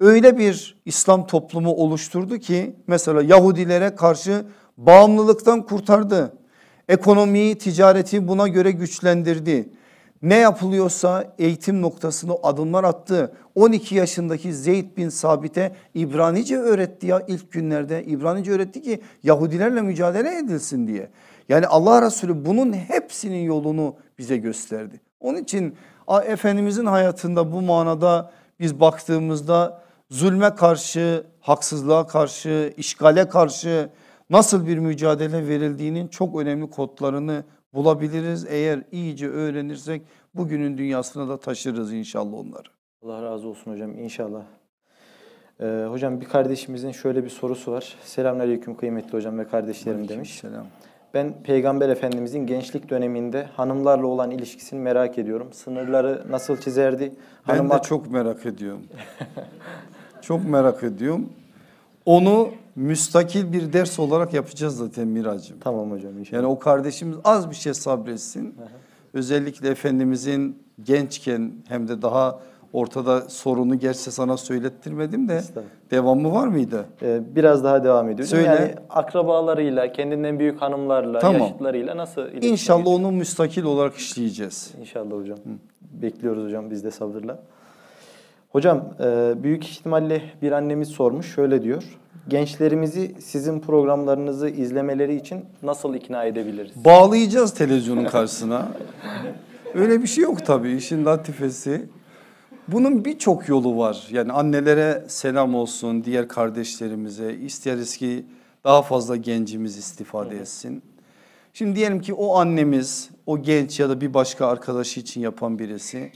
öyle bir İslam toplumu oluşturdu ki mesela Yahudilere karşı bağımlılıktan kurtardı. Ekonomiyi, ticareti buna göre güçlendirdi ne yapılıyorsa eğitim noktasında adımlar attı. 12 yaşındaki Zeyd bin Sabit'e İbranice öğretti ya ilk günlerde. İbranice öğretti ki Yahudilerle mücadele edilsin diye. Yani Allah Resulü bunun hepsinin yolunu bize gösterdi. Onun için Efendimizin hayatında bu manada biz baktığımızda zulme karşı, haksızlığa karşı, işgale karşı nasıl bir mücadele verildiğinin çok önemli kodlarını bulabiliriz. Eğer iyice öğrenirsek bugünün dünyasına da taşırız inşallah onları. Allah razı olsun hocam inşallah. Ee, hocam bir kardeşimizin şöyle bir sorusu var. selamlar Selamünaleyküm kıymetli hocam ve kardeşlerim Aleyküm demiş. Selam. Ben Peygamber Efendimizin gençlik döneminde hanımlarla olan ilişkisini merak ediyorum. Sınırları nasıl çizerdi? Hanımlar... Ben de çok merak ediyorum. çok merak ediyorum. Onu müstakil bir ders olarak yapacağız zaten Miracım. Tamam hocam inşallah. Yani o kardeşimiz az bir şey sabretsin. Özellikle Efendimizin gençken hem de daha ortada sorunu gerçi sana söylettirmedim de devamı var mıydı? Ee, biraz daha devam ediyor. Söyle. Yani akrabalarıyla, kendinden büyük hanımlarla, tamam. yaşıtlarıyla nasıl İnşallah onu müstakil olarak işleyeceğiz. İnşallah hocam. Hı. Bekliyoruz hocam biz de sabırla. Hocam e, büyük ihtimalle bir annemiz sormuş. Şöyle diyor. Gençlerimizi sizin programlarınızı izlemeleri için nasıl ikna edebiliriz? Bağlayacağız televizyonun karşısına. Öyle bir şey yok tabii işin latifesi. Bunun birçok yolu var. Yani annelere selam olsun, diğer kardeşlerimize isteriz ki daha fazla gencimiz istifade etsin. Şimdi diyelim ki o annemiz, o genç ya da bir başka arkadaşı için yapan birisi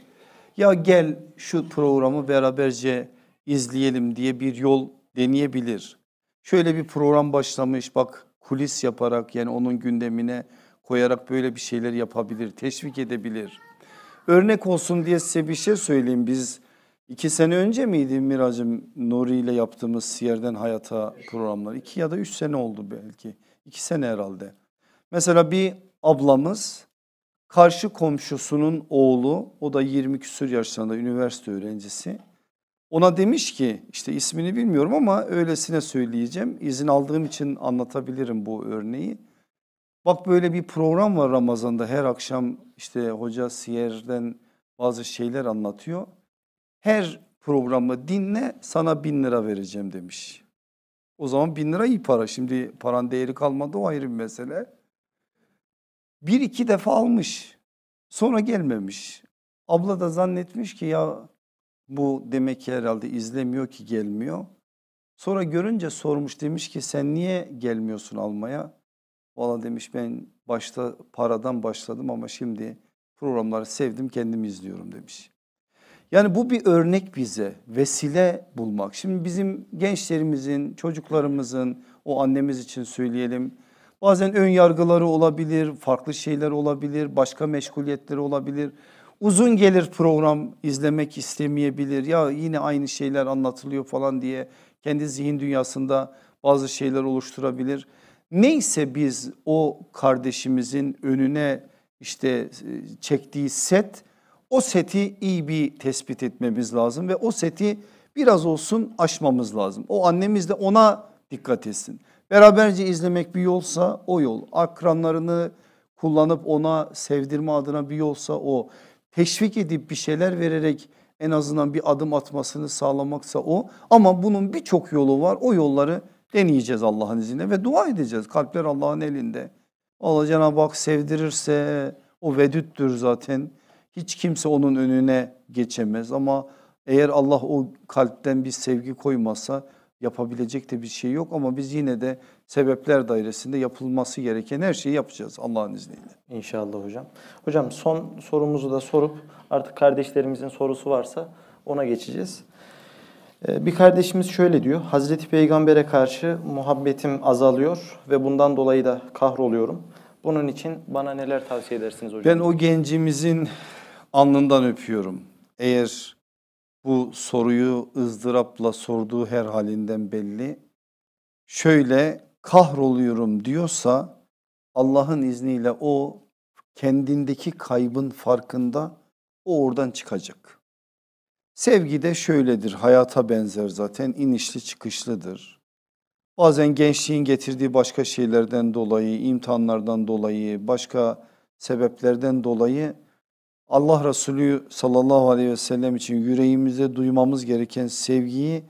ya gel şu programı beraberce izleyelim diye bir yol deneyebilir. Şöyle bir program başlamış bak kulis yaparak yani onun gündemine koyarak böyle bir şeyler yapabilir, teşvik edebilir. Örnek olsun diye size bir şey söyleyeyim. Biz iki sene önce miydi Miracım Nuri ile yaptığımız Siyer'den Hayata programlar iki ya da üç sene oldu belki. iki sene herhalde. Mesela bir ablamız Karşı komşusunun oğlu o da 20 küsur yaşlarında üniversite öğrencisi. Ona demiş ki işte ismini bilmiyorum ama öylesine söyleyeceğim. İzin aldığım için anlatabilirim bu örneği. Bak böyle bir program var Ramazan'da her akşam işte hoca siyerden bazı şeyler anlatıyor. Her programı dinle sana bin lira vereceğim demiş. O zaman bin lira iyi para şimdi paran değeri kalmadı o ayrı bir mesele. Bir iki defa almış. Sonra gelmemiş. Abla da zannetmiş ki ya bu demek ki herhalde izlemiyor ki gelmiyor. Sonra görünce sormuş demiş ki sen niye gelmiyorsun almaya? Valla demiş ben başta paradan başladım ama şimdi programları sevdim kendimi izliyorum demiş. Yani bu bir örnek bize vesile bulmak. Şimdi bizim gençlerimizin çocuklarımızın o annemiz için söyleyelim Bazen ön yargıları olabilir, farklı şeyler olabilir, başka meşguliyetleri olabilir. Uzun gelir program izlemek istemeyebilir. Ya yine aynı şeyler anlatılıyor falan diye kendi zihin dünyasında bazı şeyler oluşturabilir. Neyse biz o kardeşimizin önüne işte e, çektiği set o seti iyi bir tespit etmemiz lazım ve o seti biraz olsun aşmamız lazım. O annemiz de ona dikkat etsin. Beraberce izlemek bir yolsa o yol. Akranlarını kullanıp ona sevdirme adına bir yolsa o. Teşvik edip bir şeyler vererek en azından bir adım atmasını sağlamaksa o. Ama bunun birçok yolu var. O yolları deneyeceğiz Allah'ın izniyle ve dua edeceğiz. Kalpler Allah'ın elinde. Allah Cenab-ı Hak sevdirirse o vedüttür zaten. Hiç kimse onun önüne geçemez ama eğer Allah o kalpten bir sevgi koymasa, yapabilecek de bir şey yok ama biz yine de sebepler dairesinde yapılması gereken her şeyi yapacağız Allah'ın izniyle. İnşallah hocam. Hocam son sorumuzu da sorup artık kardeşlerimizin sorusu varsa ona geçeceğiz. Ee, bir kardeşimiz şöyle diyor. Hazreti Peygamber'e karşı muhabbetim azalıyor ve bundan dolayı da kahroluyorum. Bunun için bana neler tavsiye edersiniz hocam? Ben o gencimizin alnından öpüyorum. Eğer bu soruyu ızdırapla sorduğu her halinden belli. Şöyle kahroluyorum diyorsa Allah'ın izniyle o kendindeki kaybın farkında o oradan çıkacak. Sevgi de şöyledir hayata benzer zaten inişli çıkışlıdır. Bazen gençliğin getirdiği başka şeylerden dolayı, imtihanlardan dolayı, başka sebeplerden dolayı Allah Resulü sallallahu aleyhi ve sellem için yüreğimizde duymamız gereken sevgiyi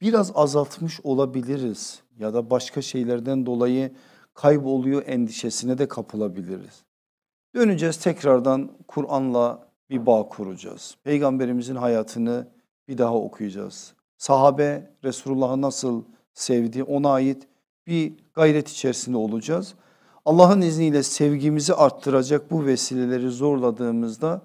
biraz azaltmış olabiliriz ya da başka şeylerden dolayı kayboluyor endişesine de kapılabiliriz. Döneceğiz tekrardan Kur'an'la bir bağ kuracağız. Peygamberimizin hayatını bir daha okuyacağız. Sahabe Resulullah'ı nasıl sevdi ona ait bir gayret içerisinde olacağız. Allah'ın izniyle sevgimizi arttıracak bu vesileleri zorladığımızda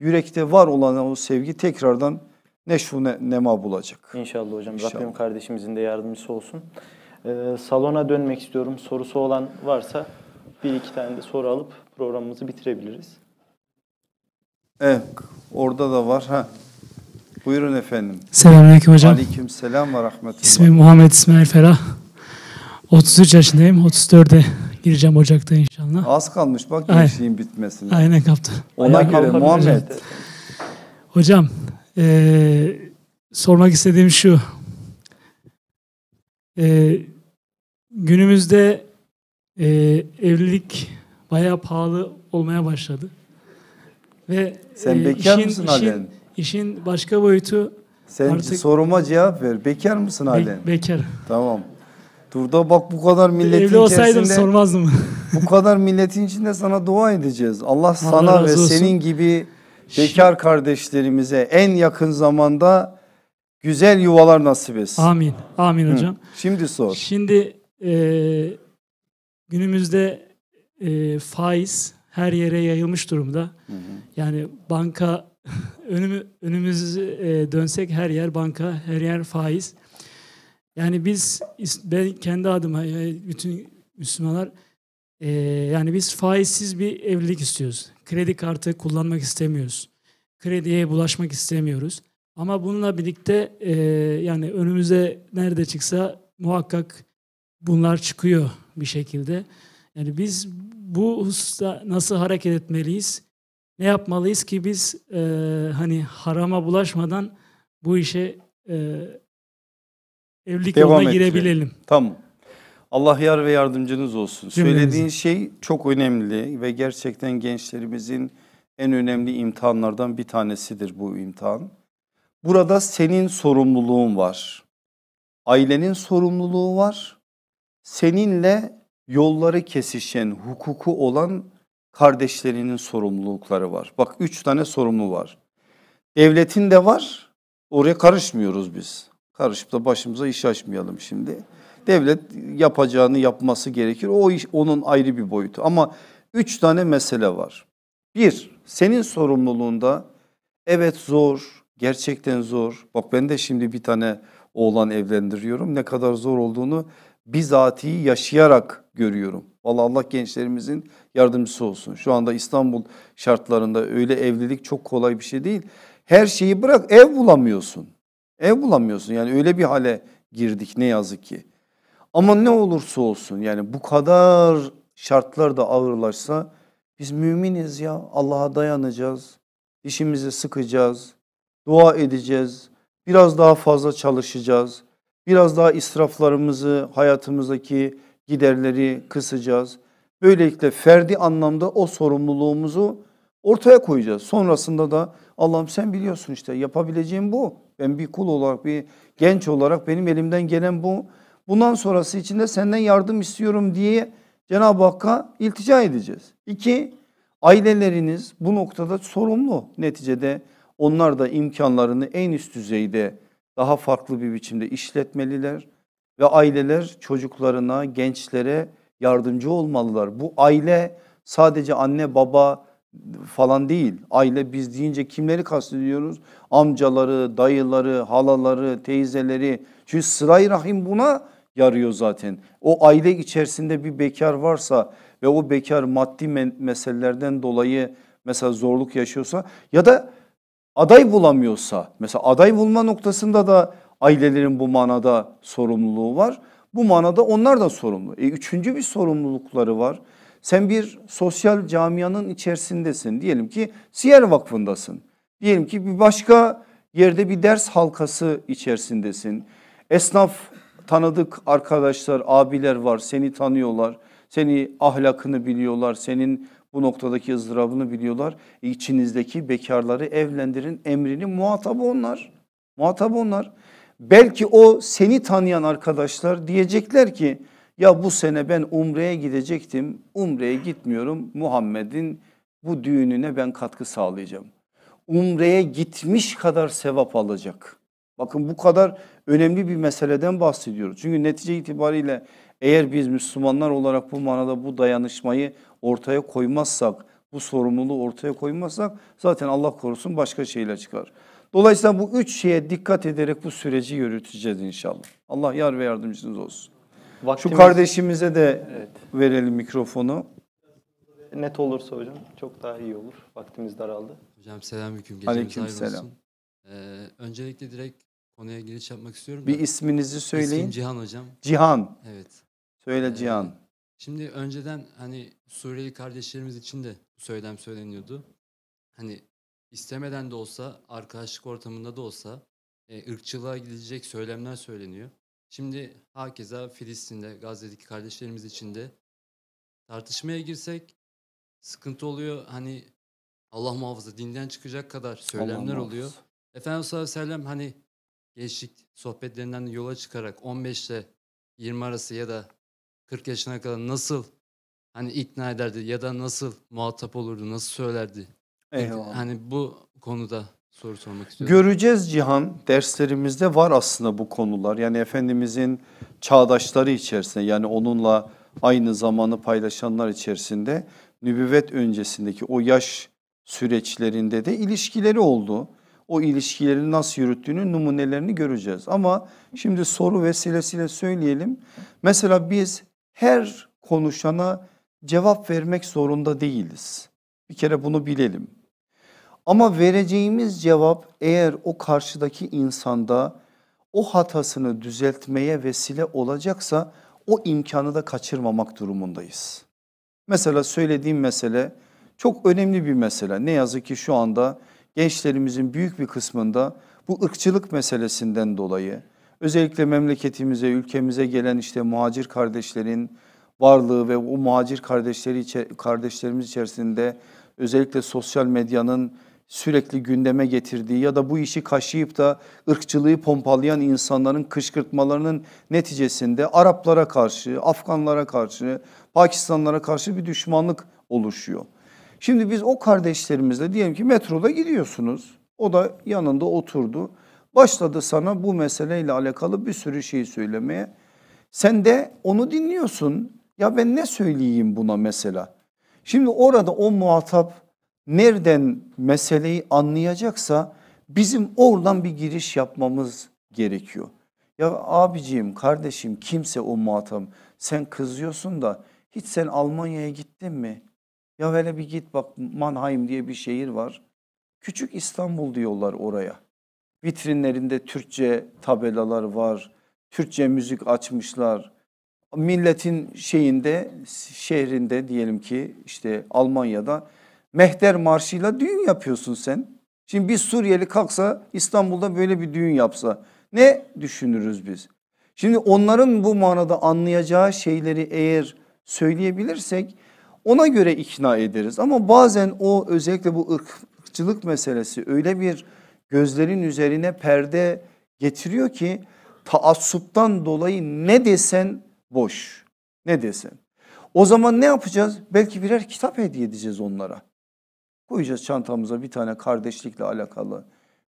yürekte var olan o sevgi tekrardan neşru ne, nema bulacak. İnşallah hocam. İnşallah. Rabbim kardeşimizin de yardımcısı olsun. Ee, salona dönmek istiyorum. Sorusu olan varsa bir iki tane de soru alıp programımızı bitirebiliriz. Evet. Eh, orada da var. ha. Buyurun efendim. Selamünaleyküm hocam. Aleyküm selam ve rahmetullah. İsmim Muhammed İsmail Ferah. 33 yaşındayım. 34'e Gireceğim Ocak'ta inşallah. Az kalmış bak Aynen. gençliğin bitmesine. Aynen kaptan. Ona Ayağa göre Muhammed. Hocam e, sormak istediğim şu. E, günümüzde e, evlilik bayağı pahalı olmaya başladı. Ve Sen e, bekar işin, mısın işin, halen? İşin başka boyutu Sen artık... soruma cevap ver. Bekar mısın halen? Be- bekar. Tamam. Durda bak bu kadar milletin Evli olsaydım içerisinde, sormazdım. bu kadar milletin içinde sana dua edeceğiz. Allah, Allah sana ve olsun. senin gibi bekar kardeşlerimize en yakın zamanda güzel yuvalar nasip etsin. Amin. Amin hocam. Hı. Şimdi sor. Şimdi e, günümüzde e, faiz her yere yayılmış durumda. Hı hı. Yani banka önümü, önümüz e, dönsek her yer banka, her yer faiz. Yani biz, ben kendi adıma, e, bütün Müslümanlar, e, yani biz faizsiz bir evlilik istiyoruz. Kredi kartı kullanmak istemiyoruz. Krediye bulaşmak istemiyoruz. Ama bununla birlikte e, yani önümüze nerede çıksa muhakkak bunlar çıkıyor bir şekilde. Yani biz bu hususta nasıl hareket etmeliyiz? Ne yapmalıyız ki biz e, hani harama bulaşmadan bu işe e, evlilik Devam yoluna girebilelim. Tamam. Allah yar ve yardımcınız olsun. Cümlemize. Söylediğin şey çok önemli ve gerçekten gençlerimizin en önemli imtihanlardan bir tanesidir bu imtihan. Burada senin sorumluluğun var. Ailenin sorumluluğu var. Seninle yolları kesişen, hukuku olan kardeşlerinin sorumlulukları var. Bak üç tane sorumlu var. Devletin de var. Oraya karışmıyoruz biz karışıp da başımıza iş açmayalım şimdi. Devlet yapacağını yapması gerekir. O iş onun ayrı bir boyutu. Ama üç tane mesele var. Bir, senin sorumluluğunda evet zor, gerçekten zor. Bak ben de şimdi bir tane oğlan evlendiriyorum. Ne kadar zor olduğunu bizatihi yaşayarak görüyorum. Valla Allah gençlerimizin yardımcısı olsun. Şu anda İstanbul şartlarında öyle evlilik çok kolay bir şey değil. Her şeyi bırak ev bulamıyorsun. Ev bulamıyorsun yani öyle bir hale girdik ne yazık ki. Ama ne olursa olsun yani bu kadar şartlar da ağırlaşsa biz müminiz ya Allah'a dayanacağız. Dişimizi sıkacağız, dua edeceğiz, biraz daha fazla çalışacağız. Biraz daha israflarımızı, hayatımızdaki giderleri kısacağız. Böylelikle ferdi anlamda o sorumluluğumuzu ortaya koyacağız. Sonrasında da Allah'ım sen biliyorsun işte yapabileceğim bu. Ben bir kul olarak bir genç olarak benim elimden gelen bu. Bundan sonrası için de senden yardım istiyorum diye Cenab-ı Hakk'a iltica edeceğiz. İki, aileleriniz bu noktada sorumlu. Neticede onlar da imkanlarını en üst düzeyde daha farklı bir biçimde işletmeliler ve aileler çocuklarına, gençlere yardımcı olmalılar. Bu aile sadece anne baba falan değil. Aile biz deyince kimleri kastediyoruz? Amcaları, dayıları, halaları, teyzeleri. Çünkü sıray rahim buna yarıyor zaten. O aile içerisinde bir bekar varsa ve o bekar maddi meselelerden dolayı mesela zorluk yaşıyorsa ya da aday bulamıyorsa mesela aday bulma noktasında da ailelerin bu manada sorumluluğu var. Bu manada onlar da sorumlu. E, üçüncü bir sorumlulukları var. Sen bir sosyal camianın içerisindesin. Diyelim ki Siyer Vakfı'ndasın. Diyelim ki bir başka yerde bir ders halkası içerisindesin. Esnaf tanıdık arkadaşlar, abiler var seni tanıyorlar. Seni ahlakını biliyorlar, senin bu noktadaki ızdırabını biliyorlar. E içinizdeki bekarları evlendirin emrini muhatabı onlar. Muhatabı onlar. Belki o seni tanıyan arkadaşlar diyecekler ki ya bu sene ben umreye gidecektim, umreye gitmiyorum. Muhammed'in bu düğününe ben katkı sağlayacağım. Umreye gitmiş kadar sevap alacak. Bakın bu kadar önemli bir meseleden bahsediyoruz. Çünkü netice itibariyle eğer biz Müslümanlar olarak bu manada bu dayanışmayı ortaya koymazsak, bu sorumluluğu ortaya koymazsak zaten Allah korusun başka şeyler çıkar. Dolayısıyla bu üç şeye dikkat ederek bu süreci yürüteceğiz inşallah. Allah yar ve yardımcınız olsun. Vaktimiz... Şu kardeşimize de evet. verelim mikrofonu. Net olursa hocam çok daha iyi olur. Vaktimiz daraldı. Hocam selamünaleyküm. Aleyküm selam. Ee, öncelikle direkt konuya giriş yapmak istiyorum. Bir da. isminizi söyleyin. İsmim Cihan hocam. Cihan. Evet. Söyle ee, Cihan. Şimdi önceden hani Suriyeli kardeşlerimiz için de söylem söyleniyordu. Hani istemeden de olsa, arkadaşlık ortamında da olsa e, ırkçılığa gidecek söylemler söyleniyor. Şimdi hakeza Filistin'de, Gazze'deki kardeşlerimiz için de tartışmaya girsek sıkıntı oluyor. Hani Allah muhafaza dinden çıkacak kadar söylemler oluyor. Efendimiz sallallahu aleyhi ve sellem hani gençlik sohbetlerinden yola çıkarak 15 ile 20 arası ya da 40 yaşına kadar nasıl hani ikna ederdi ya da nasıl muhatap olurdu, nasıl söylerdi? Eyvallah. Hani bu konuda soru sormak istiyorum. Göreceğiz Cihan derslerimizde var aslında bu konular. Yani Efendimizin çağdaşları içerisinde yani onunla aynı zamanı paylaşanlar içerisinde nübüvvet öncesindeki o yaş süreçlerinde de ilişkileri oldu. O ilişkileri nasıl yürüttüğünü numunelerini göreceğiz. Ama şimdi soru vesilesiyle söyleyelim. Mesela biz her konuşana cevap vermek zorunda değiliz. Bir kere bunu bilelim. Ama vereceğimiz cevap eğer o karşıdaki insanda o hatasını düzeltmeye vesile olacaksa o imkanı da kaçırmamak durumundayız. Mesela söylediğim mesele çok önemli bir mesele. Ne yazık ki şu anda gençlerimizin büyük bir kısmında bu ırkçılık meselesinden dolayı özellikle memleketimize, ülkemize gelen işte muhacir kardeşlerin varlığı ve o muhacir kardeşleri kardeşlerimiz içerisinde özellikle sosyal medyanın sürekli gündeme getirdiği ya da bu işi kaşıyıp da ırkçılığı pompalayan insanların kışkırtmalarının neticesinde Araplara karşı, Afganlara karşı, Pakistanlara karşı bir düşmanlık oluşuyor. Şimdi biz o kardeşlerimizle diyelim ki metroda gidiyorsunuz. O da yanında oturdu. Başladı sana bu meseleyle alakalı bir sürü şey söylemeye. Sen de onu dinliyorsun. Ya ben ne söyleyeyim buna mesela? Şimdi orada o muhatap nereden meseleyi anlayacaksa bizim oradan bir giriş yapmamız gerekiyor. Ya abiciğim, kardeşim kimse o muhatap sen kızıyorsun da hiç sen Almanya'ya gittin mi? Ya hele bir git bak Mannheim diye bir şehir var. Küçük İstanbul diyorlar oraya. Vitrinlerinde Türkçe tabelalar var. Türkçe müzik açmışlar. Milletin şeyinde şehrinde diyelim ki işte Almanya'da mehter marşıyla düğün yapıyorsun sen. Şimdi bir Suriyeli kalksa İstanbul'da böyle bir düğün yapsa ne düşünürüz biz? Şimdi onların bu manada anlayacağı şeyleri eğer söyleyebilirsek ona göre ikna ederiz. Ama bazen o özellikle bu ırkçılık meselesi öyle bir gözlerin üzerine perde getiriyor ki taassuptan dolayı ne desen boş. Ne desen. O zaman ne yapacağız? Belki birer kitap hediye edeceğiz onlara. Koyacağız çantamıza bir tane kardeşlikle alakalı,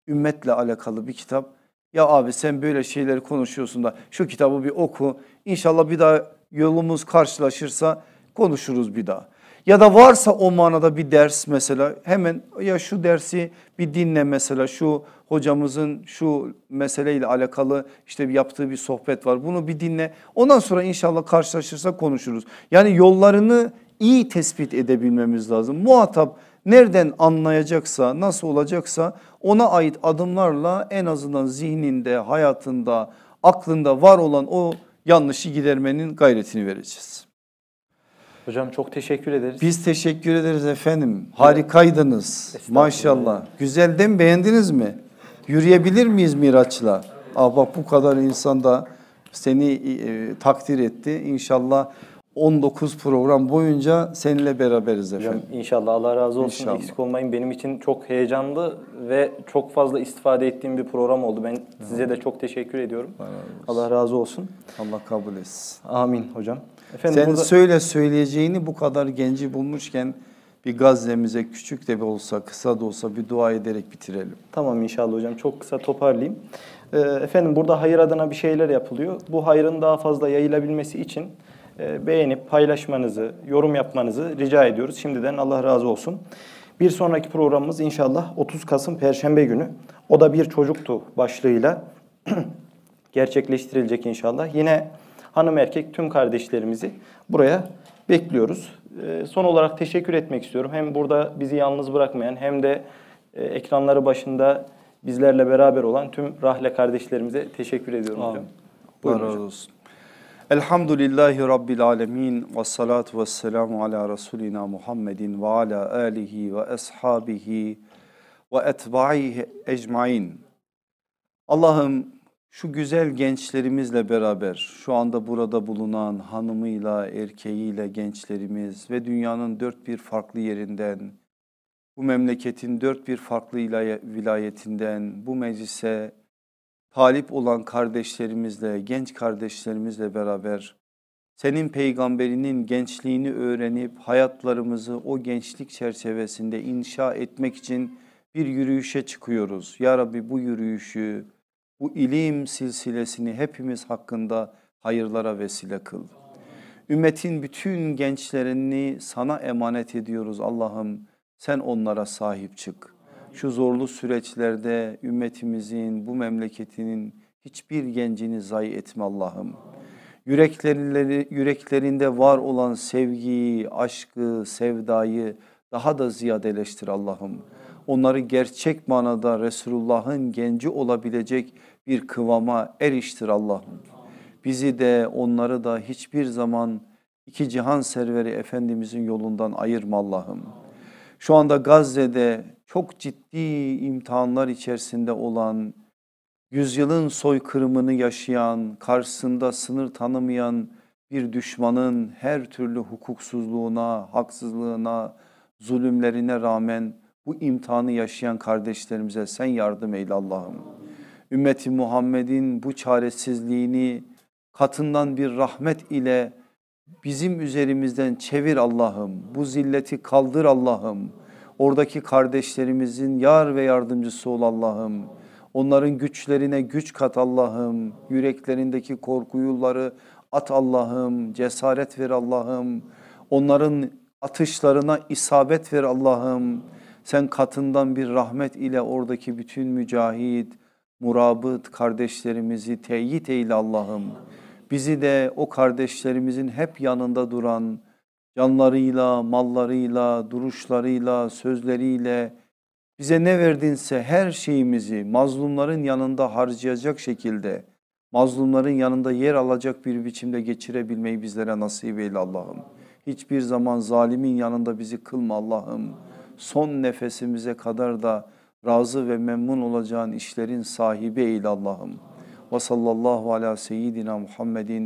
ümmetle alakalı bir kitap. Ya abi sen böyle şeyleri konuşuyorsun da şu kitabı bir oku. İnşallah bir daha yolumuz karşılaşırsa konuşuruz bir daha. Ya da varsa o manada bir ders mesela hemen ya şu dersi bir dinle mesela şu hocamızın şu meseleyle alakalı işte yaptığı bir sohbet var. Bunu bir dinle ondan sonra inşallah karşılaşırsa konuşuruz. Yani yollarını iyi tespit edebilmemiz lazım. Muhatap nereden anlayacaksa nasıl olacaksa ona ait adımlarla en azından zihninde hayatında aklında var olan o yanlışı gidermenin gayretini vereceğiz. Hocam çok teşekkür ederiz. Biz teşekkür ederiz efendim. Harikaydınız maşallah. güzel Güzelden beğendiniz mi? Yürüyebilir miyiz Miraç'la? Ah bak bu kadar insan da seni e, takdir etti. İnşallah 19 program boyunca seninle beraberiz efendim. Hocam inşallah Allah razı olsun. İnşallah. Eksik olmayın. Benim için çok heyecanlı ve çok fazla istifade ettiğim bir program oldu. Ben evet. size de çok teşekkür ediyorum. Allah razı olsun. Allah, razı olsun. Allah kabul etsin. Amin hocam. Efendim, Sen burada... söyle söyleyeceğini bu kadar genci bulmuşken bir Gazze'mize küçük de olsa kısa da olsa bir dua ederek bitirelim. Tamam inşallah hocam çok kısa toparlayayım. Ee, efendim burada hayır adına bir şeyler yapılıyor. Bu hayrın daha fazla yayılabilmesi için ee, beğenip paylaşmanızı, yorum yapmanızı rica ediyoruz. Şimdiden Allah razı olsun. Bir sonraki programımız inşallah 30 Kasım Perşembe günü O da Bir Çocuktu başlığıyla gerçekleştirilecek inşallah. Yine hanım erkek tüm kardeşlerimizi buraya bekliyoruz. Ee, son olarak teşekkür etmek istiyorum. Hem burada bizi yalnız bırakmayan hem de e, ekranları başında bizlerle beraber olan tüm rahle kardeşlerimize teşekkür ediyorum Amin. hocam. Buyurun olsun. Elhamdülillahi Rabbil alemin ve salatu ve selamu ala Resulina Muhammedin ve ala alihi ve ashabihi ve etbaihi ecmain. Allah'ım şu güzel gençlerimizle beraber şu anda burada bulunan hanımıyla, erkeğiyle gençlerimiz ve dünyanın dört bir farklı yerinden bu memleketin dört bir farklı vilayetinden bu meclise talip olan kardeşlerimizle, genç kardeşlerimizle beraber senin peygamberinin gençliğini öğrenip hayatlarımızı o gençlik çerçevesinde inşa etmek için bir yürüyüşe çıkıyoruz. Ya Rabbi bu yürüyüşü, bu ilim silsilesini hepimiz hakkında hayırlara vesile kıl. Ümmetin bütün gençlerini sana emanet ediyoruz Allah'ım. Sen onlara sahip çık.'' şu zorlu süreçlerde ümmetimizin, bu memleketinin hiçbir gencini zayi etme Allah'ım. Yürekleri, yüreklerinde var olan sevgiyi, aşkı, sevdayı daha da ziyadeleştir Allah'ım. Onları gerçek manada Resulullah'ın genci olabilecek bir kıvama eriştir Allah'ım. Bizi de onları da hiçbir zaman iki cihan serveri Efendimizin yolundan ayırma Allah'ım. Şu anda Gazze'de çok ciddi imtihanlar içerisinde olan, yüzyılın soykırımını yaşayan, karşısında sınır tanımayan bir düşmanın her türlü hukuksuzluğuna, haksızlığına, zulümlerine rağmen bu imtihanı yaşayan kardeşlerimize sen yardım eyle Allah'ım. Ümmeti Muhammed'in bu çaresizliğini katından bir rahmet ile bizim üzerimizden çevir Allah'ım. Bu zilleti kaldır Allah'ım Oradaki kardeşlerimizin yar ve yardımcısı ol Allah'ım. Onların güçlerine güç kat Allah'ım. Yüreklerindeki korkuyuları at Allah'ım. Cesaret ver Allah'ım. Onların atışlarına isabet ver Allah'ım. Sen katından bir rahmet ile oradaki bütün mücahit, murabıt kardeşlerimizi teyit eyle Allah'ım. Bizi de o kardeşlerimizin hep yanında duran, canlarıyla, mallarıyla, duruşlarıyla, sözleriyle bize ne verdinse her şeyimizi mazlumların yanında harcayacak şekilde mazlumların yanında yer alacak bir biçimde geçirebilmeyi bizlere nasip eyle Allah'ım. Hiçbir zaman zalimin yanında bizi kılma Allah'ım. Son nefesimize kadar da razı ve memnun olacağın işlerin sahibi eyle Allah'ım. Ve sallallahu ala seyyidina Muhammedin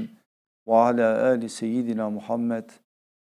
ve ala ali seyyidina Muhammed.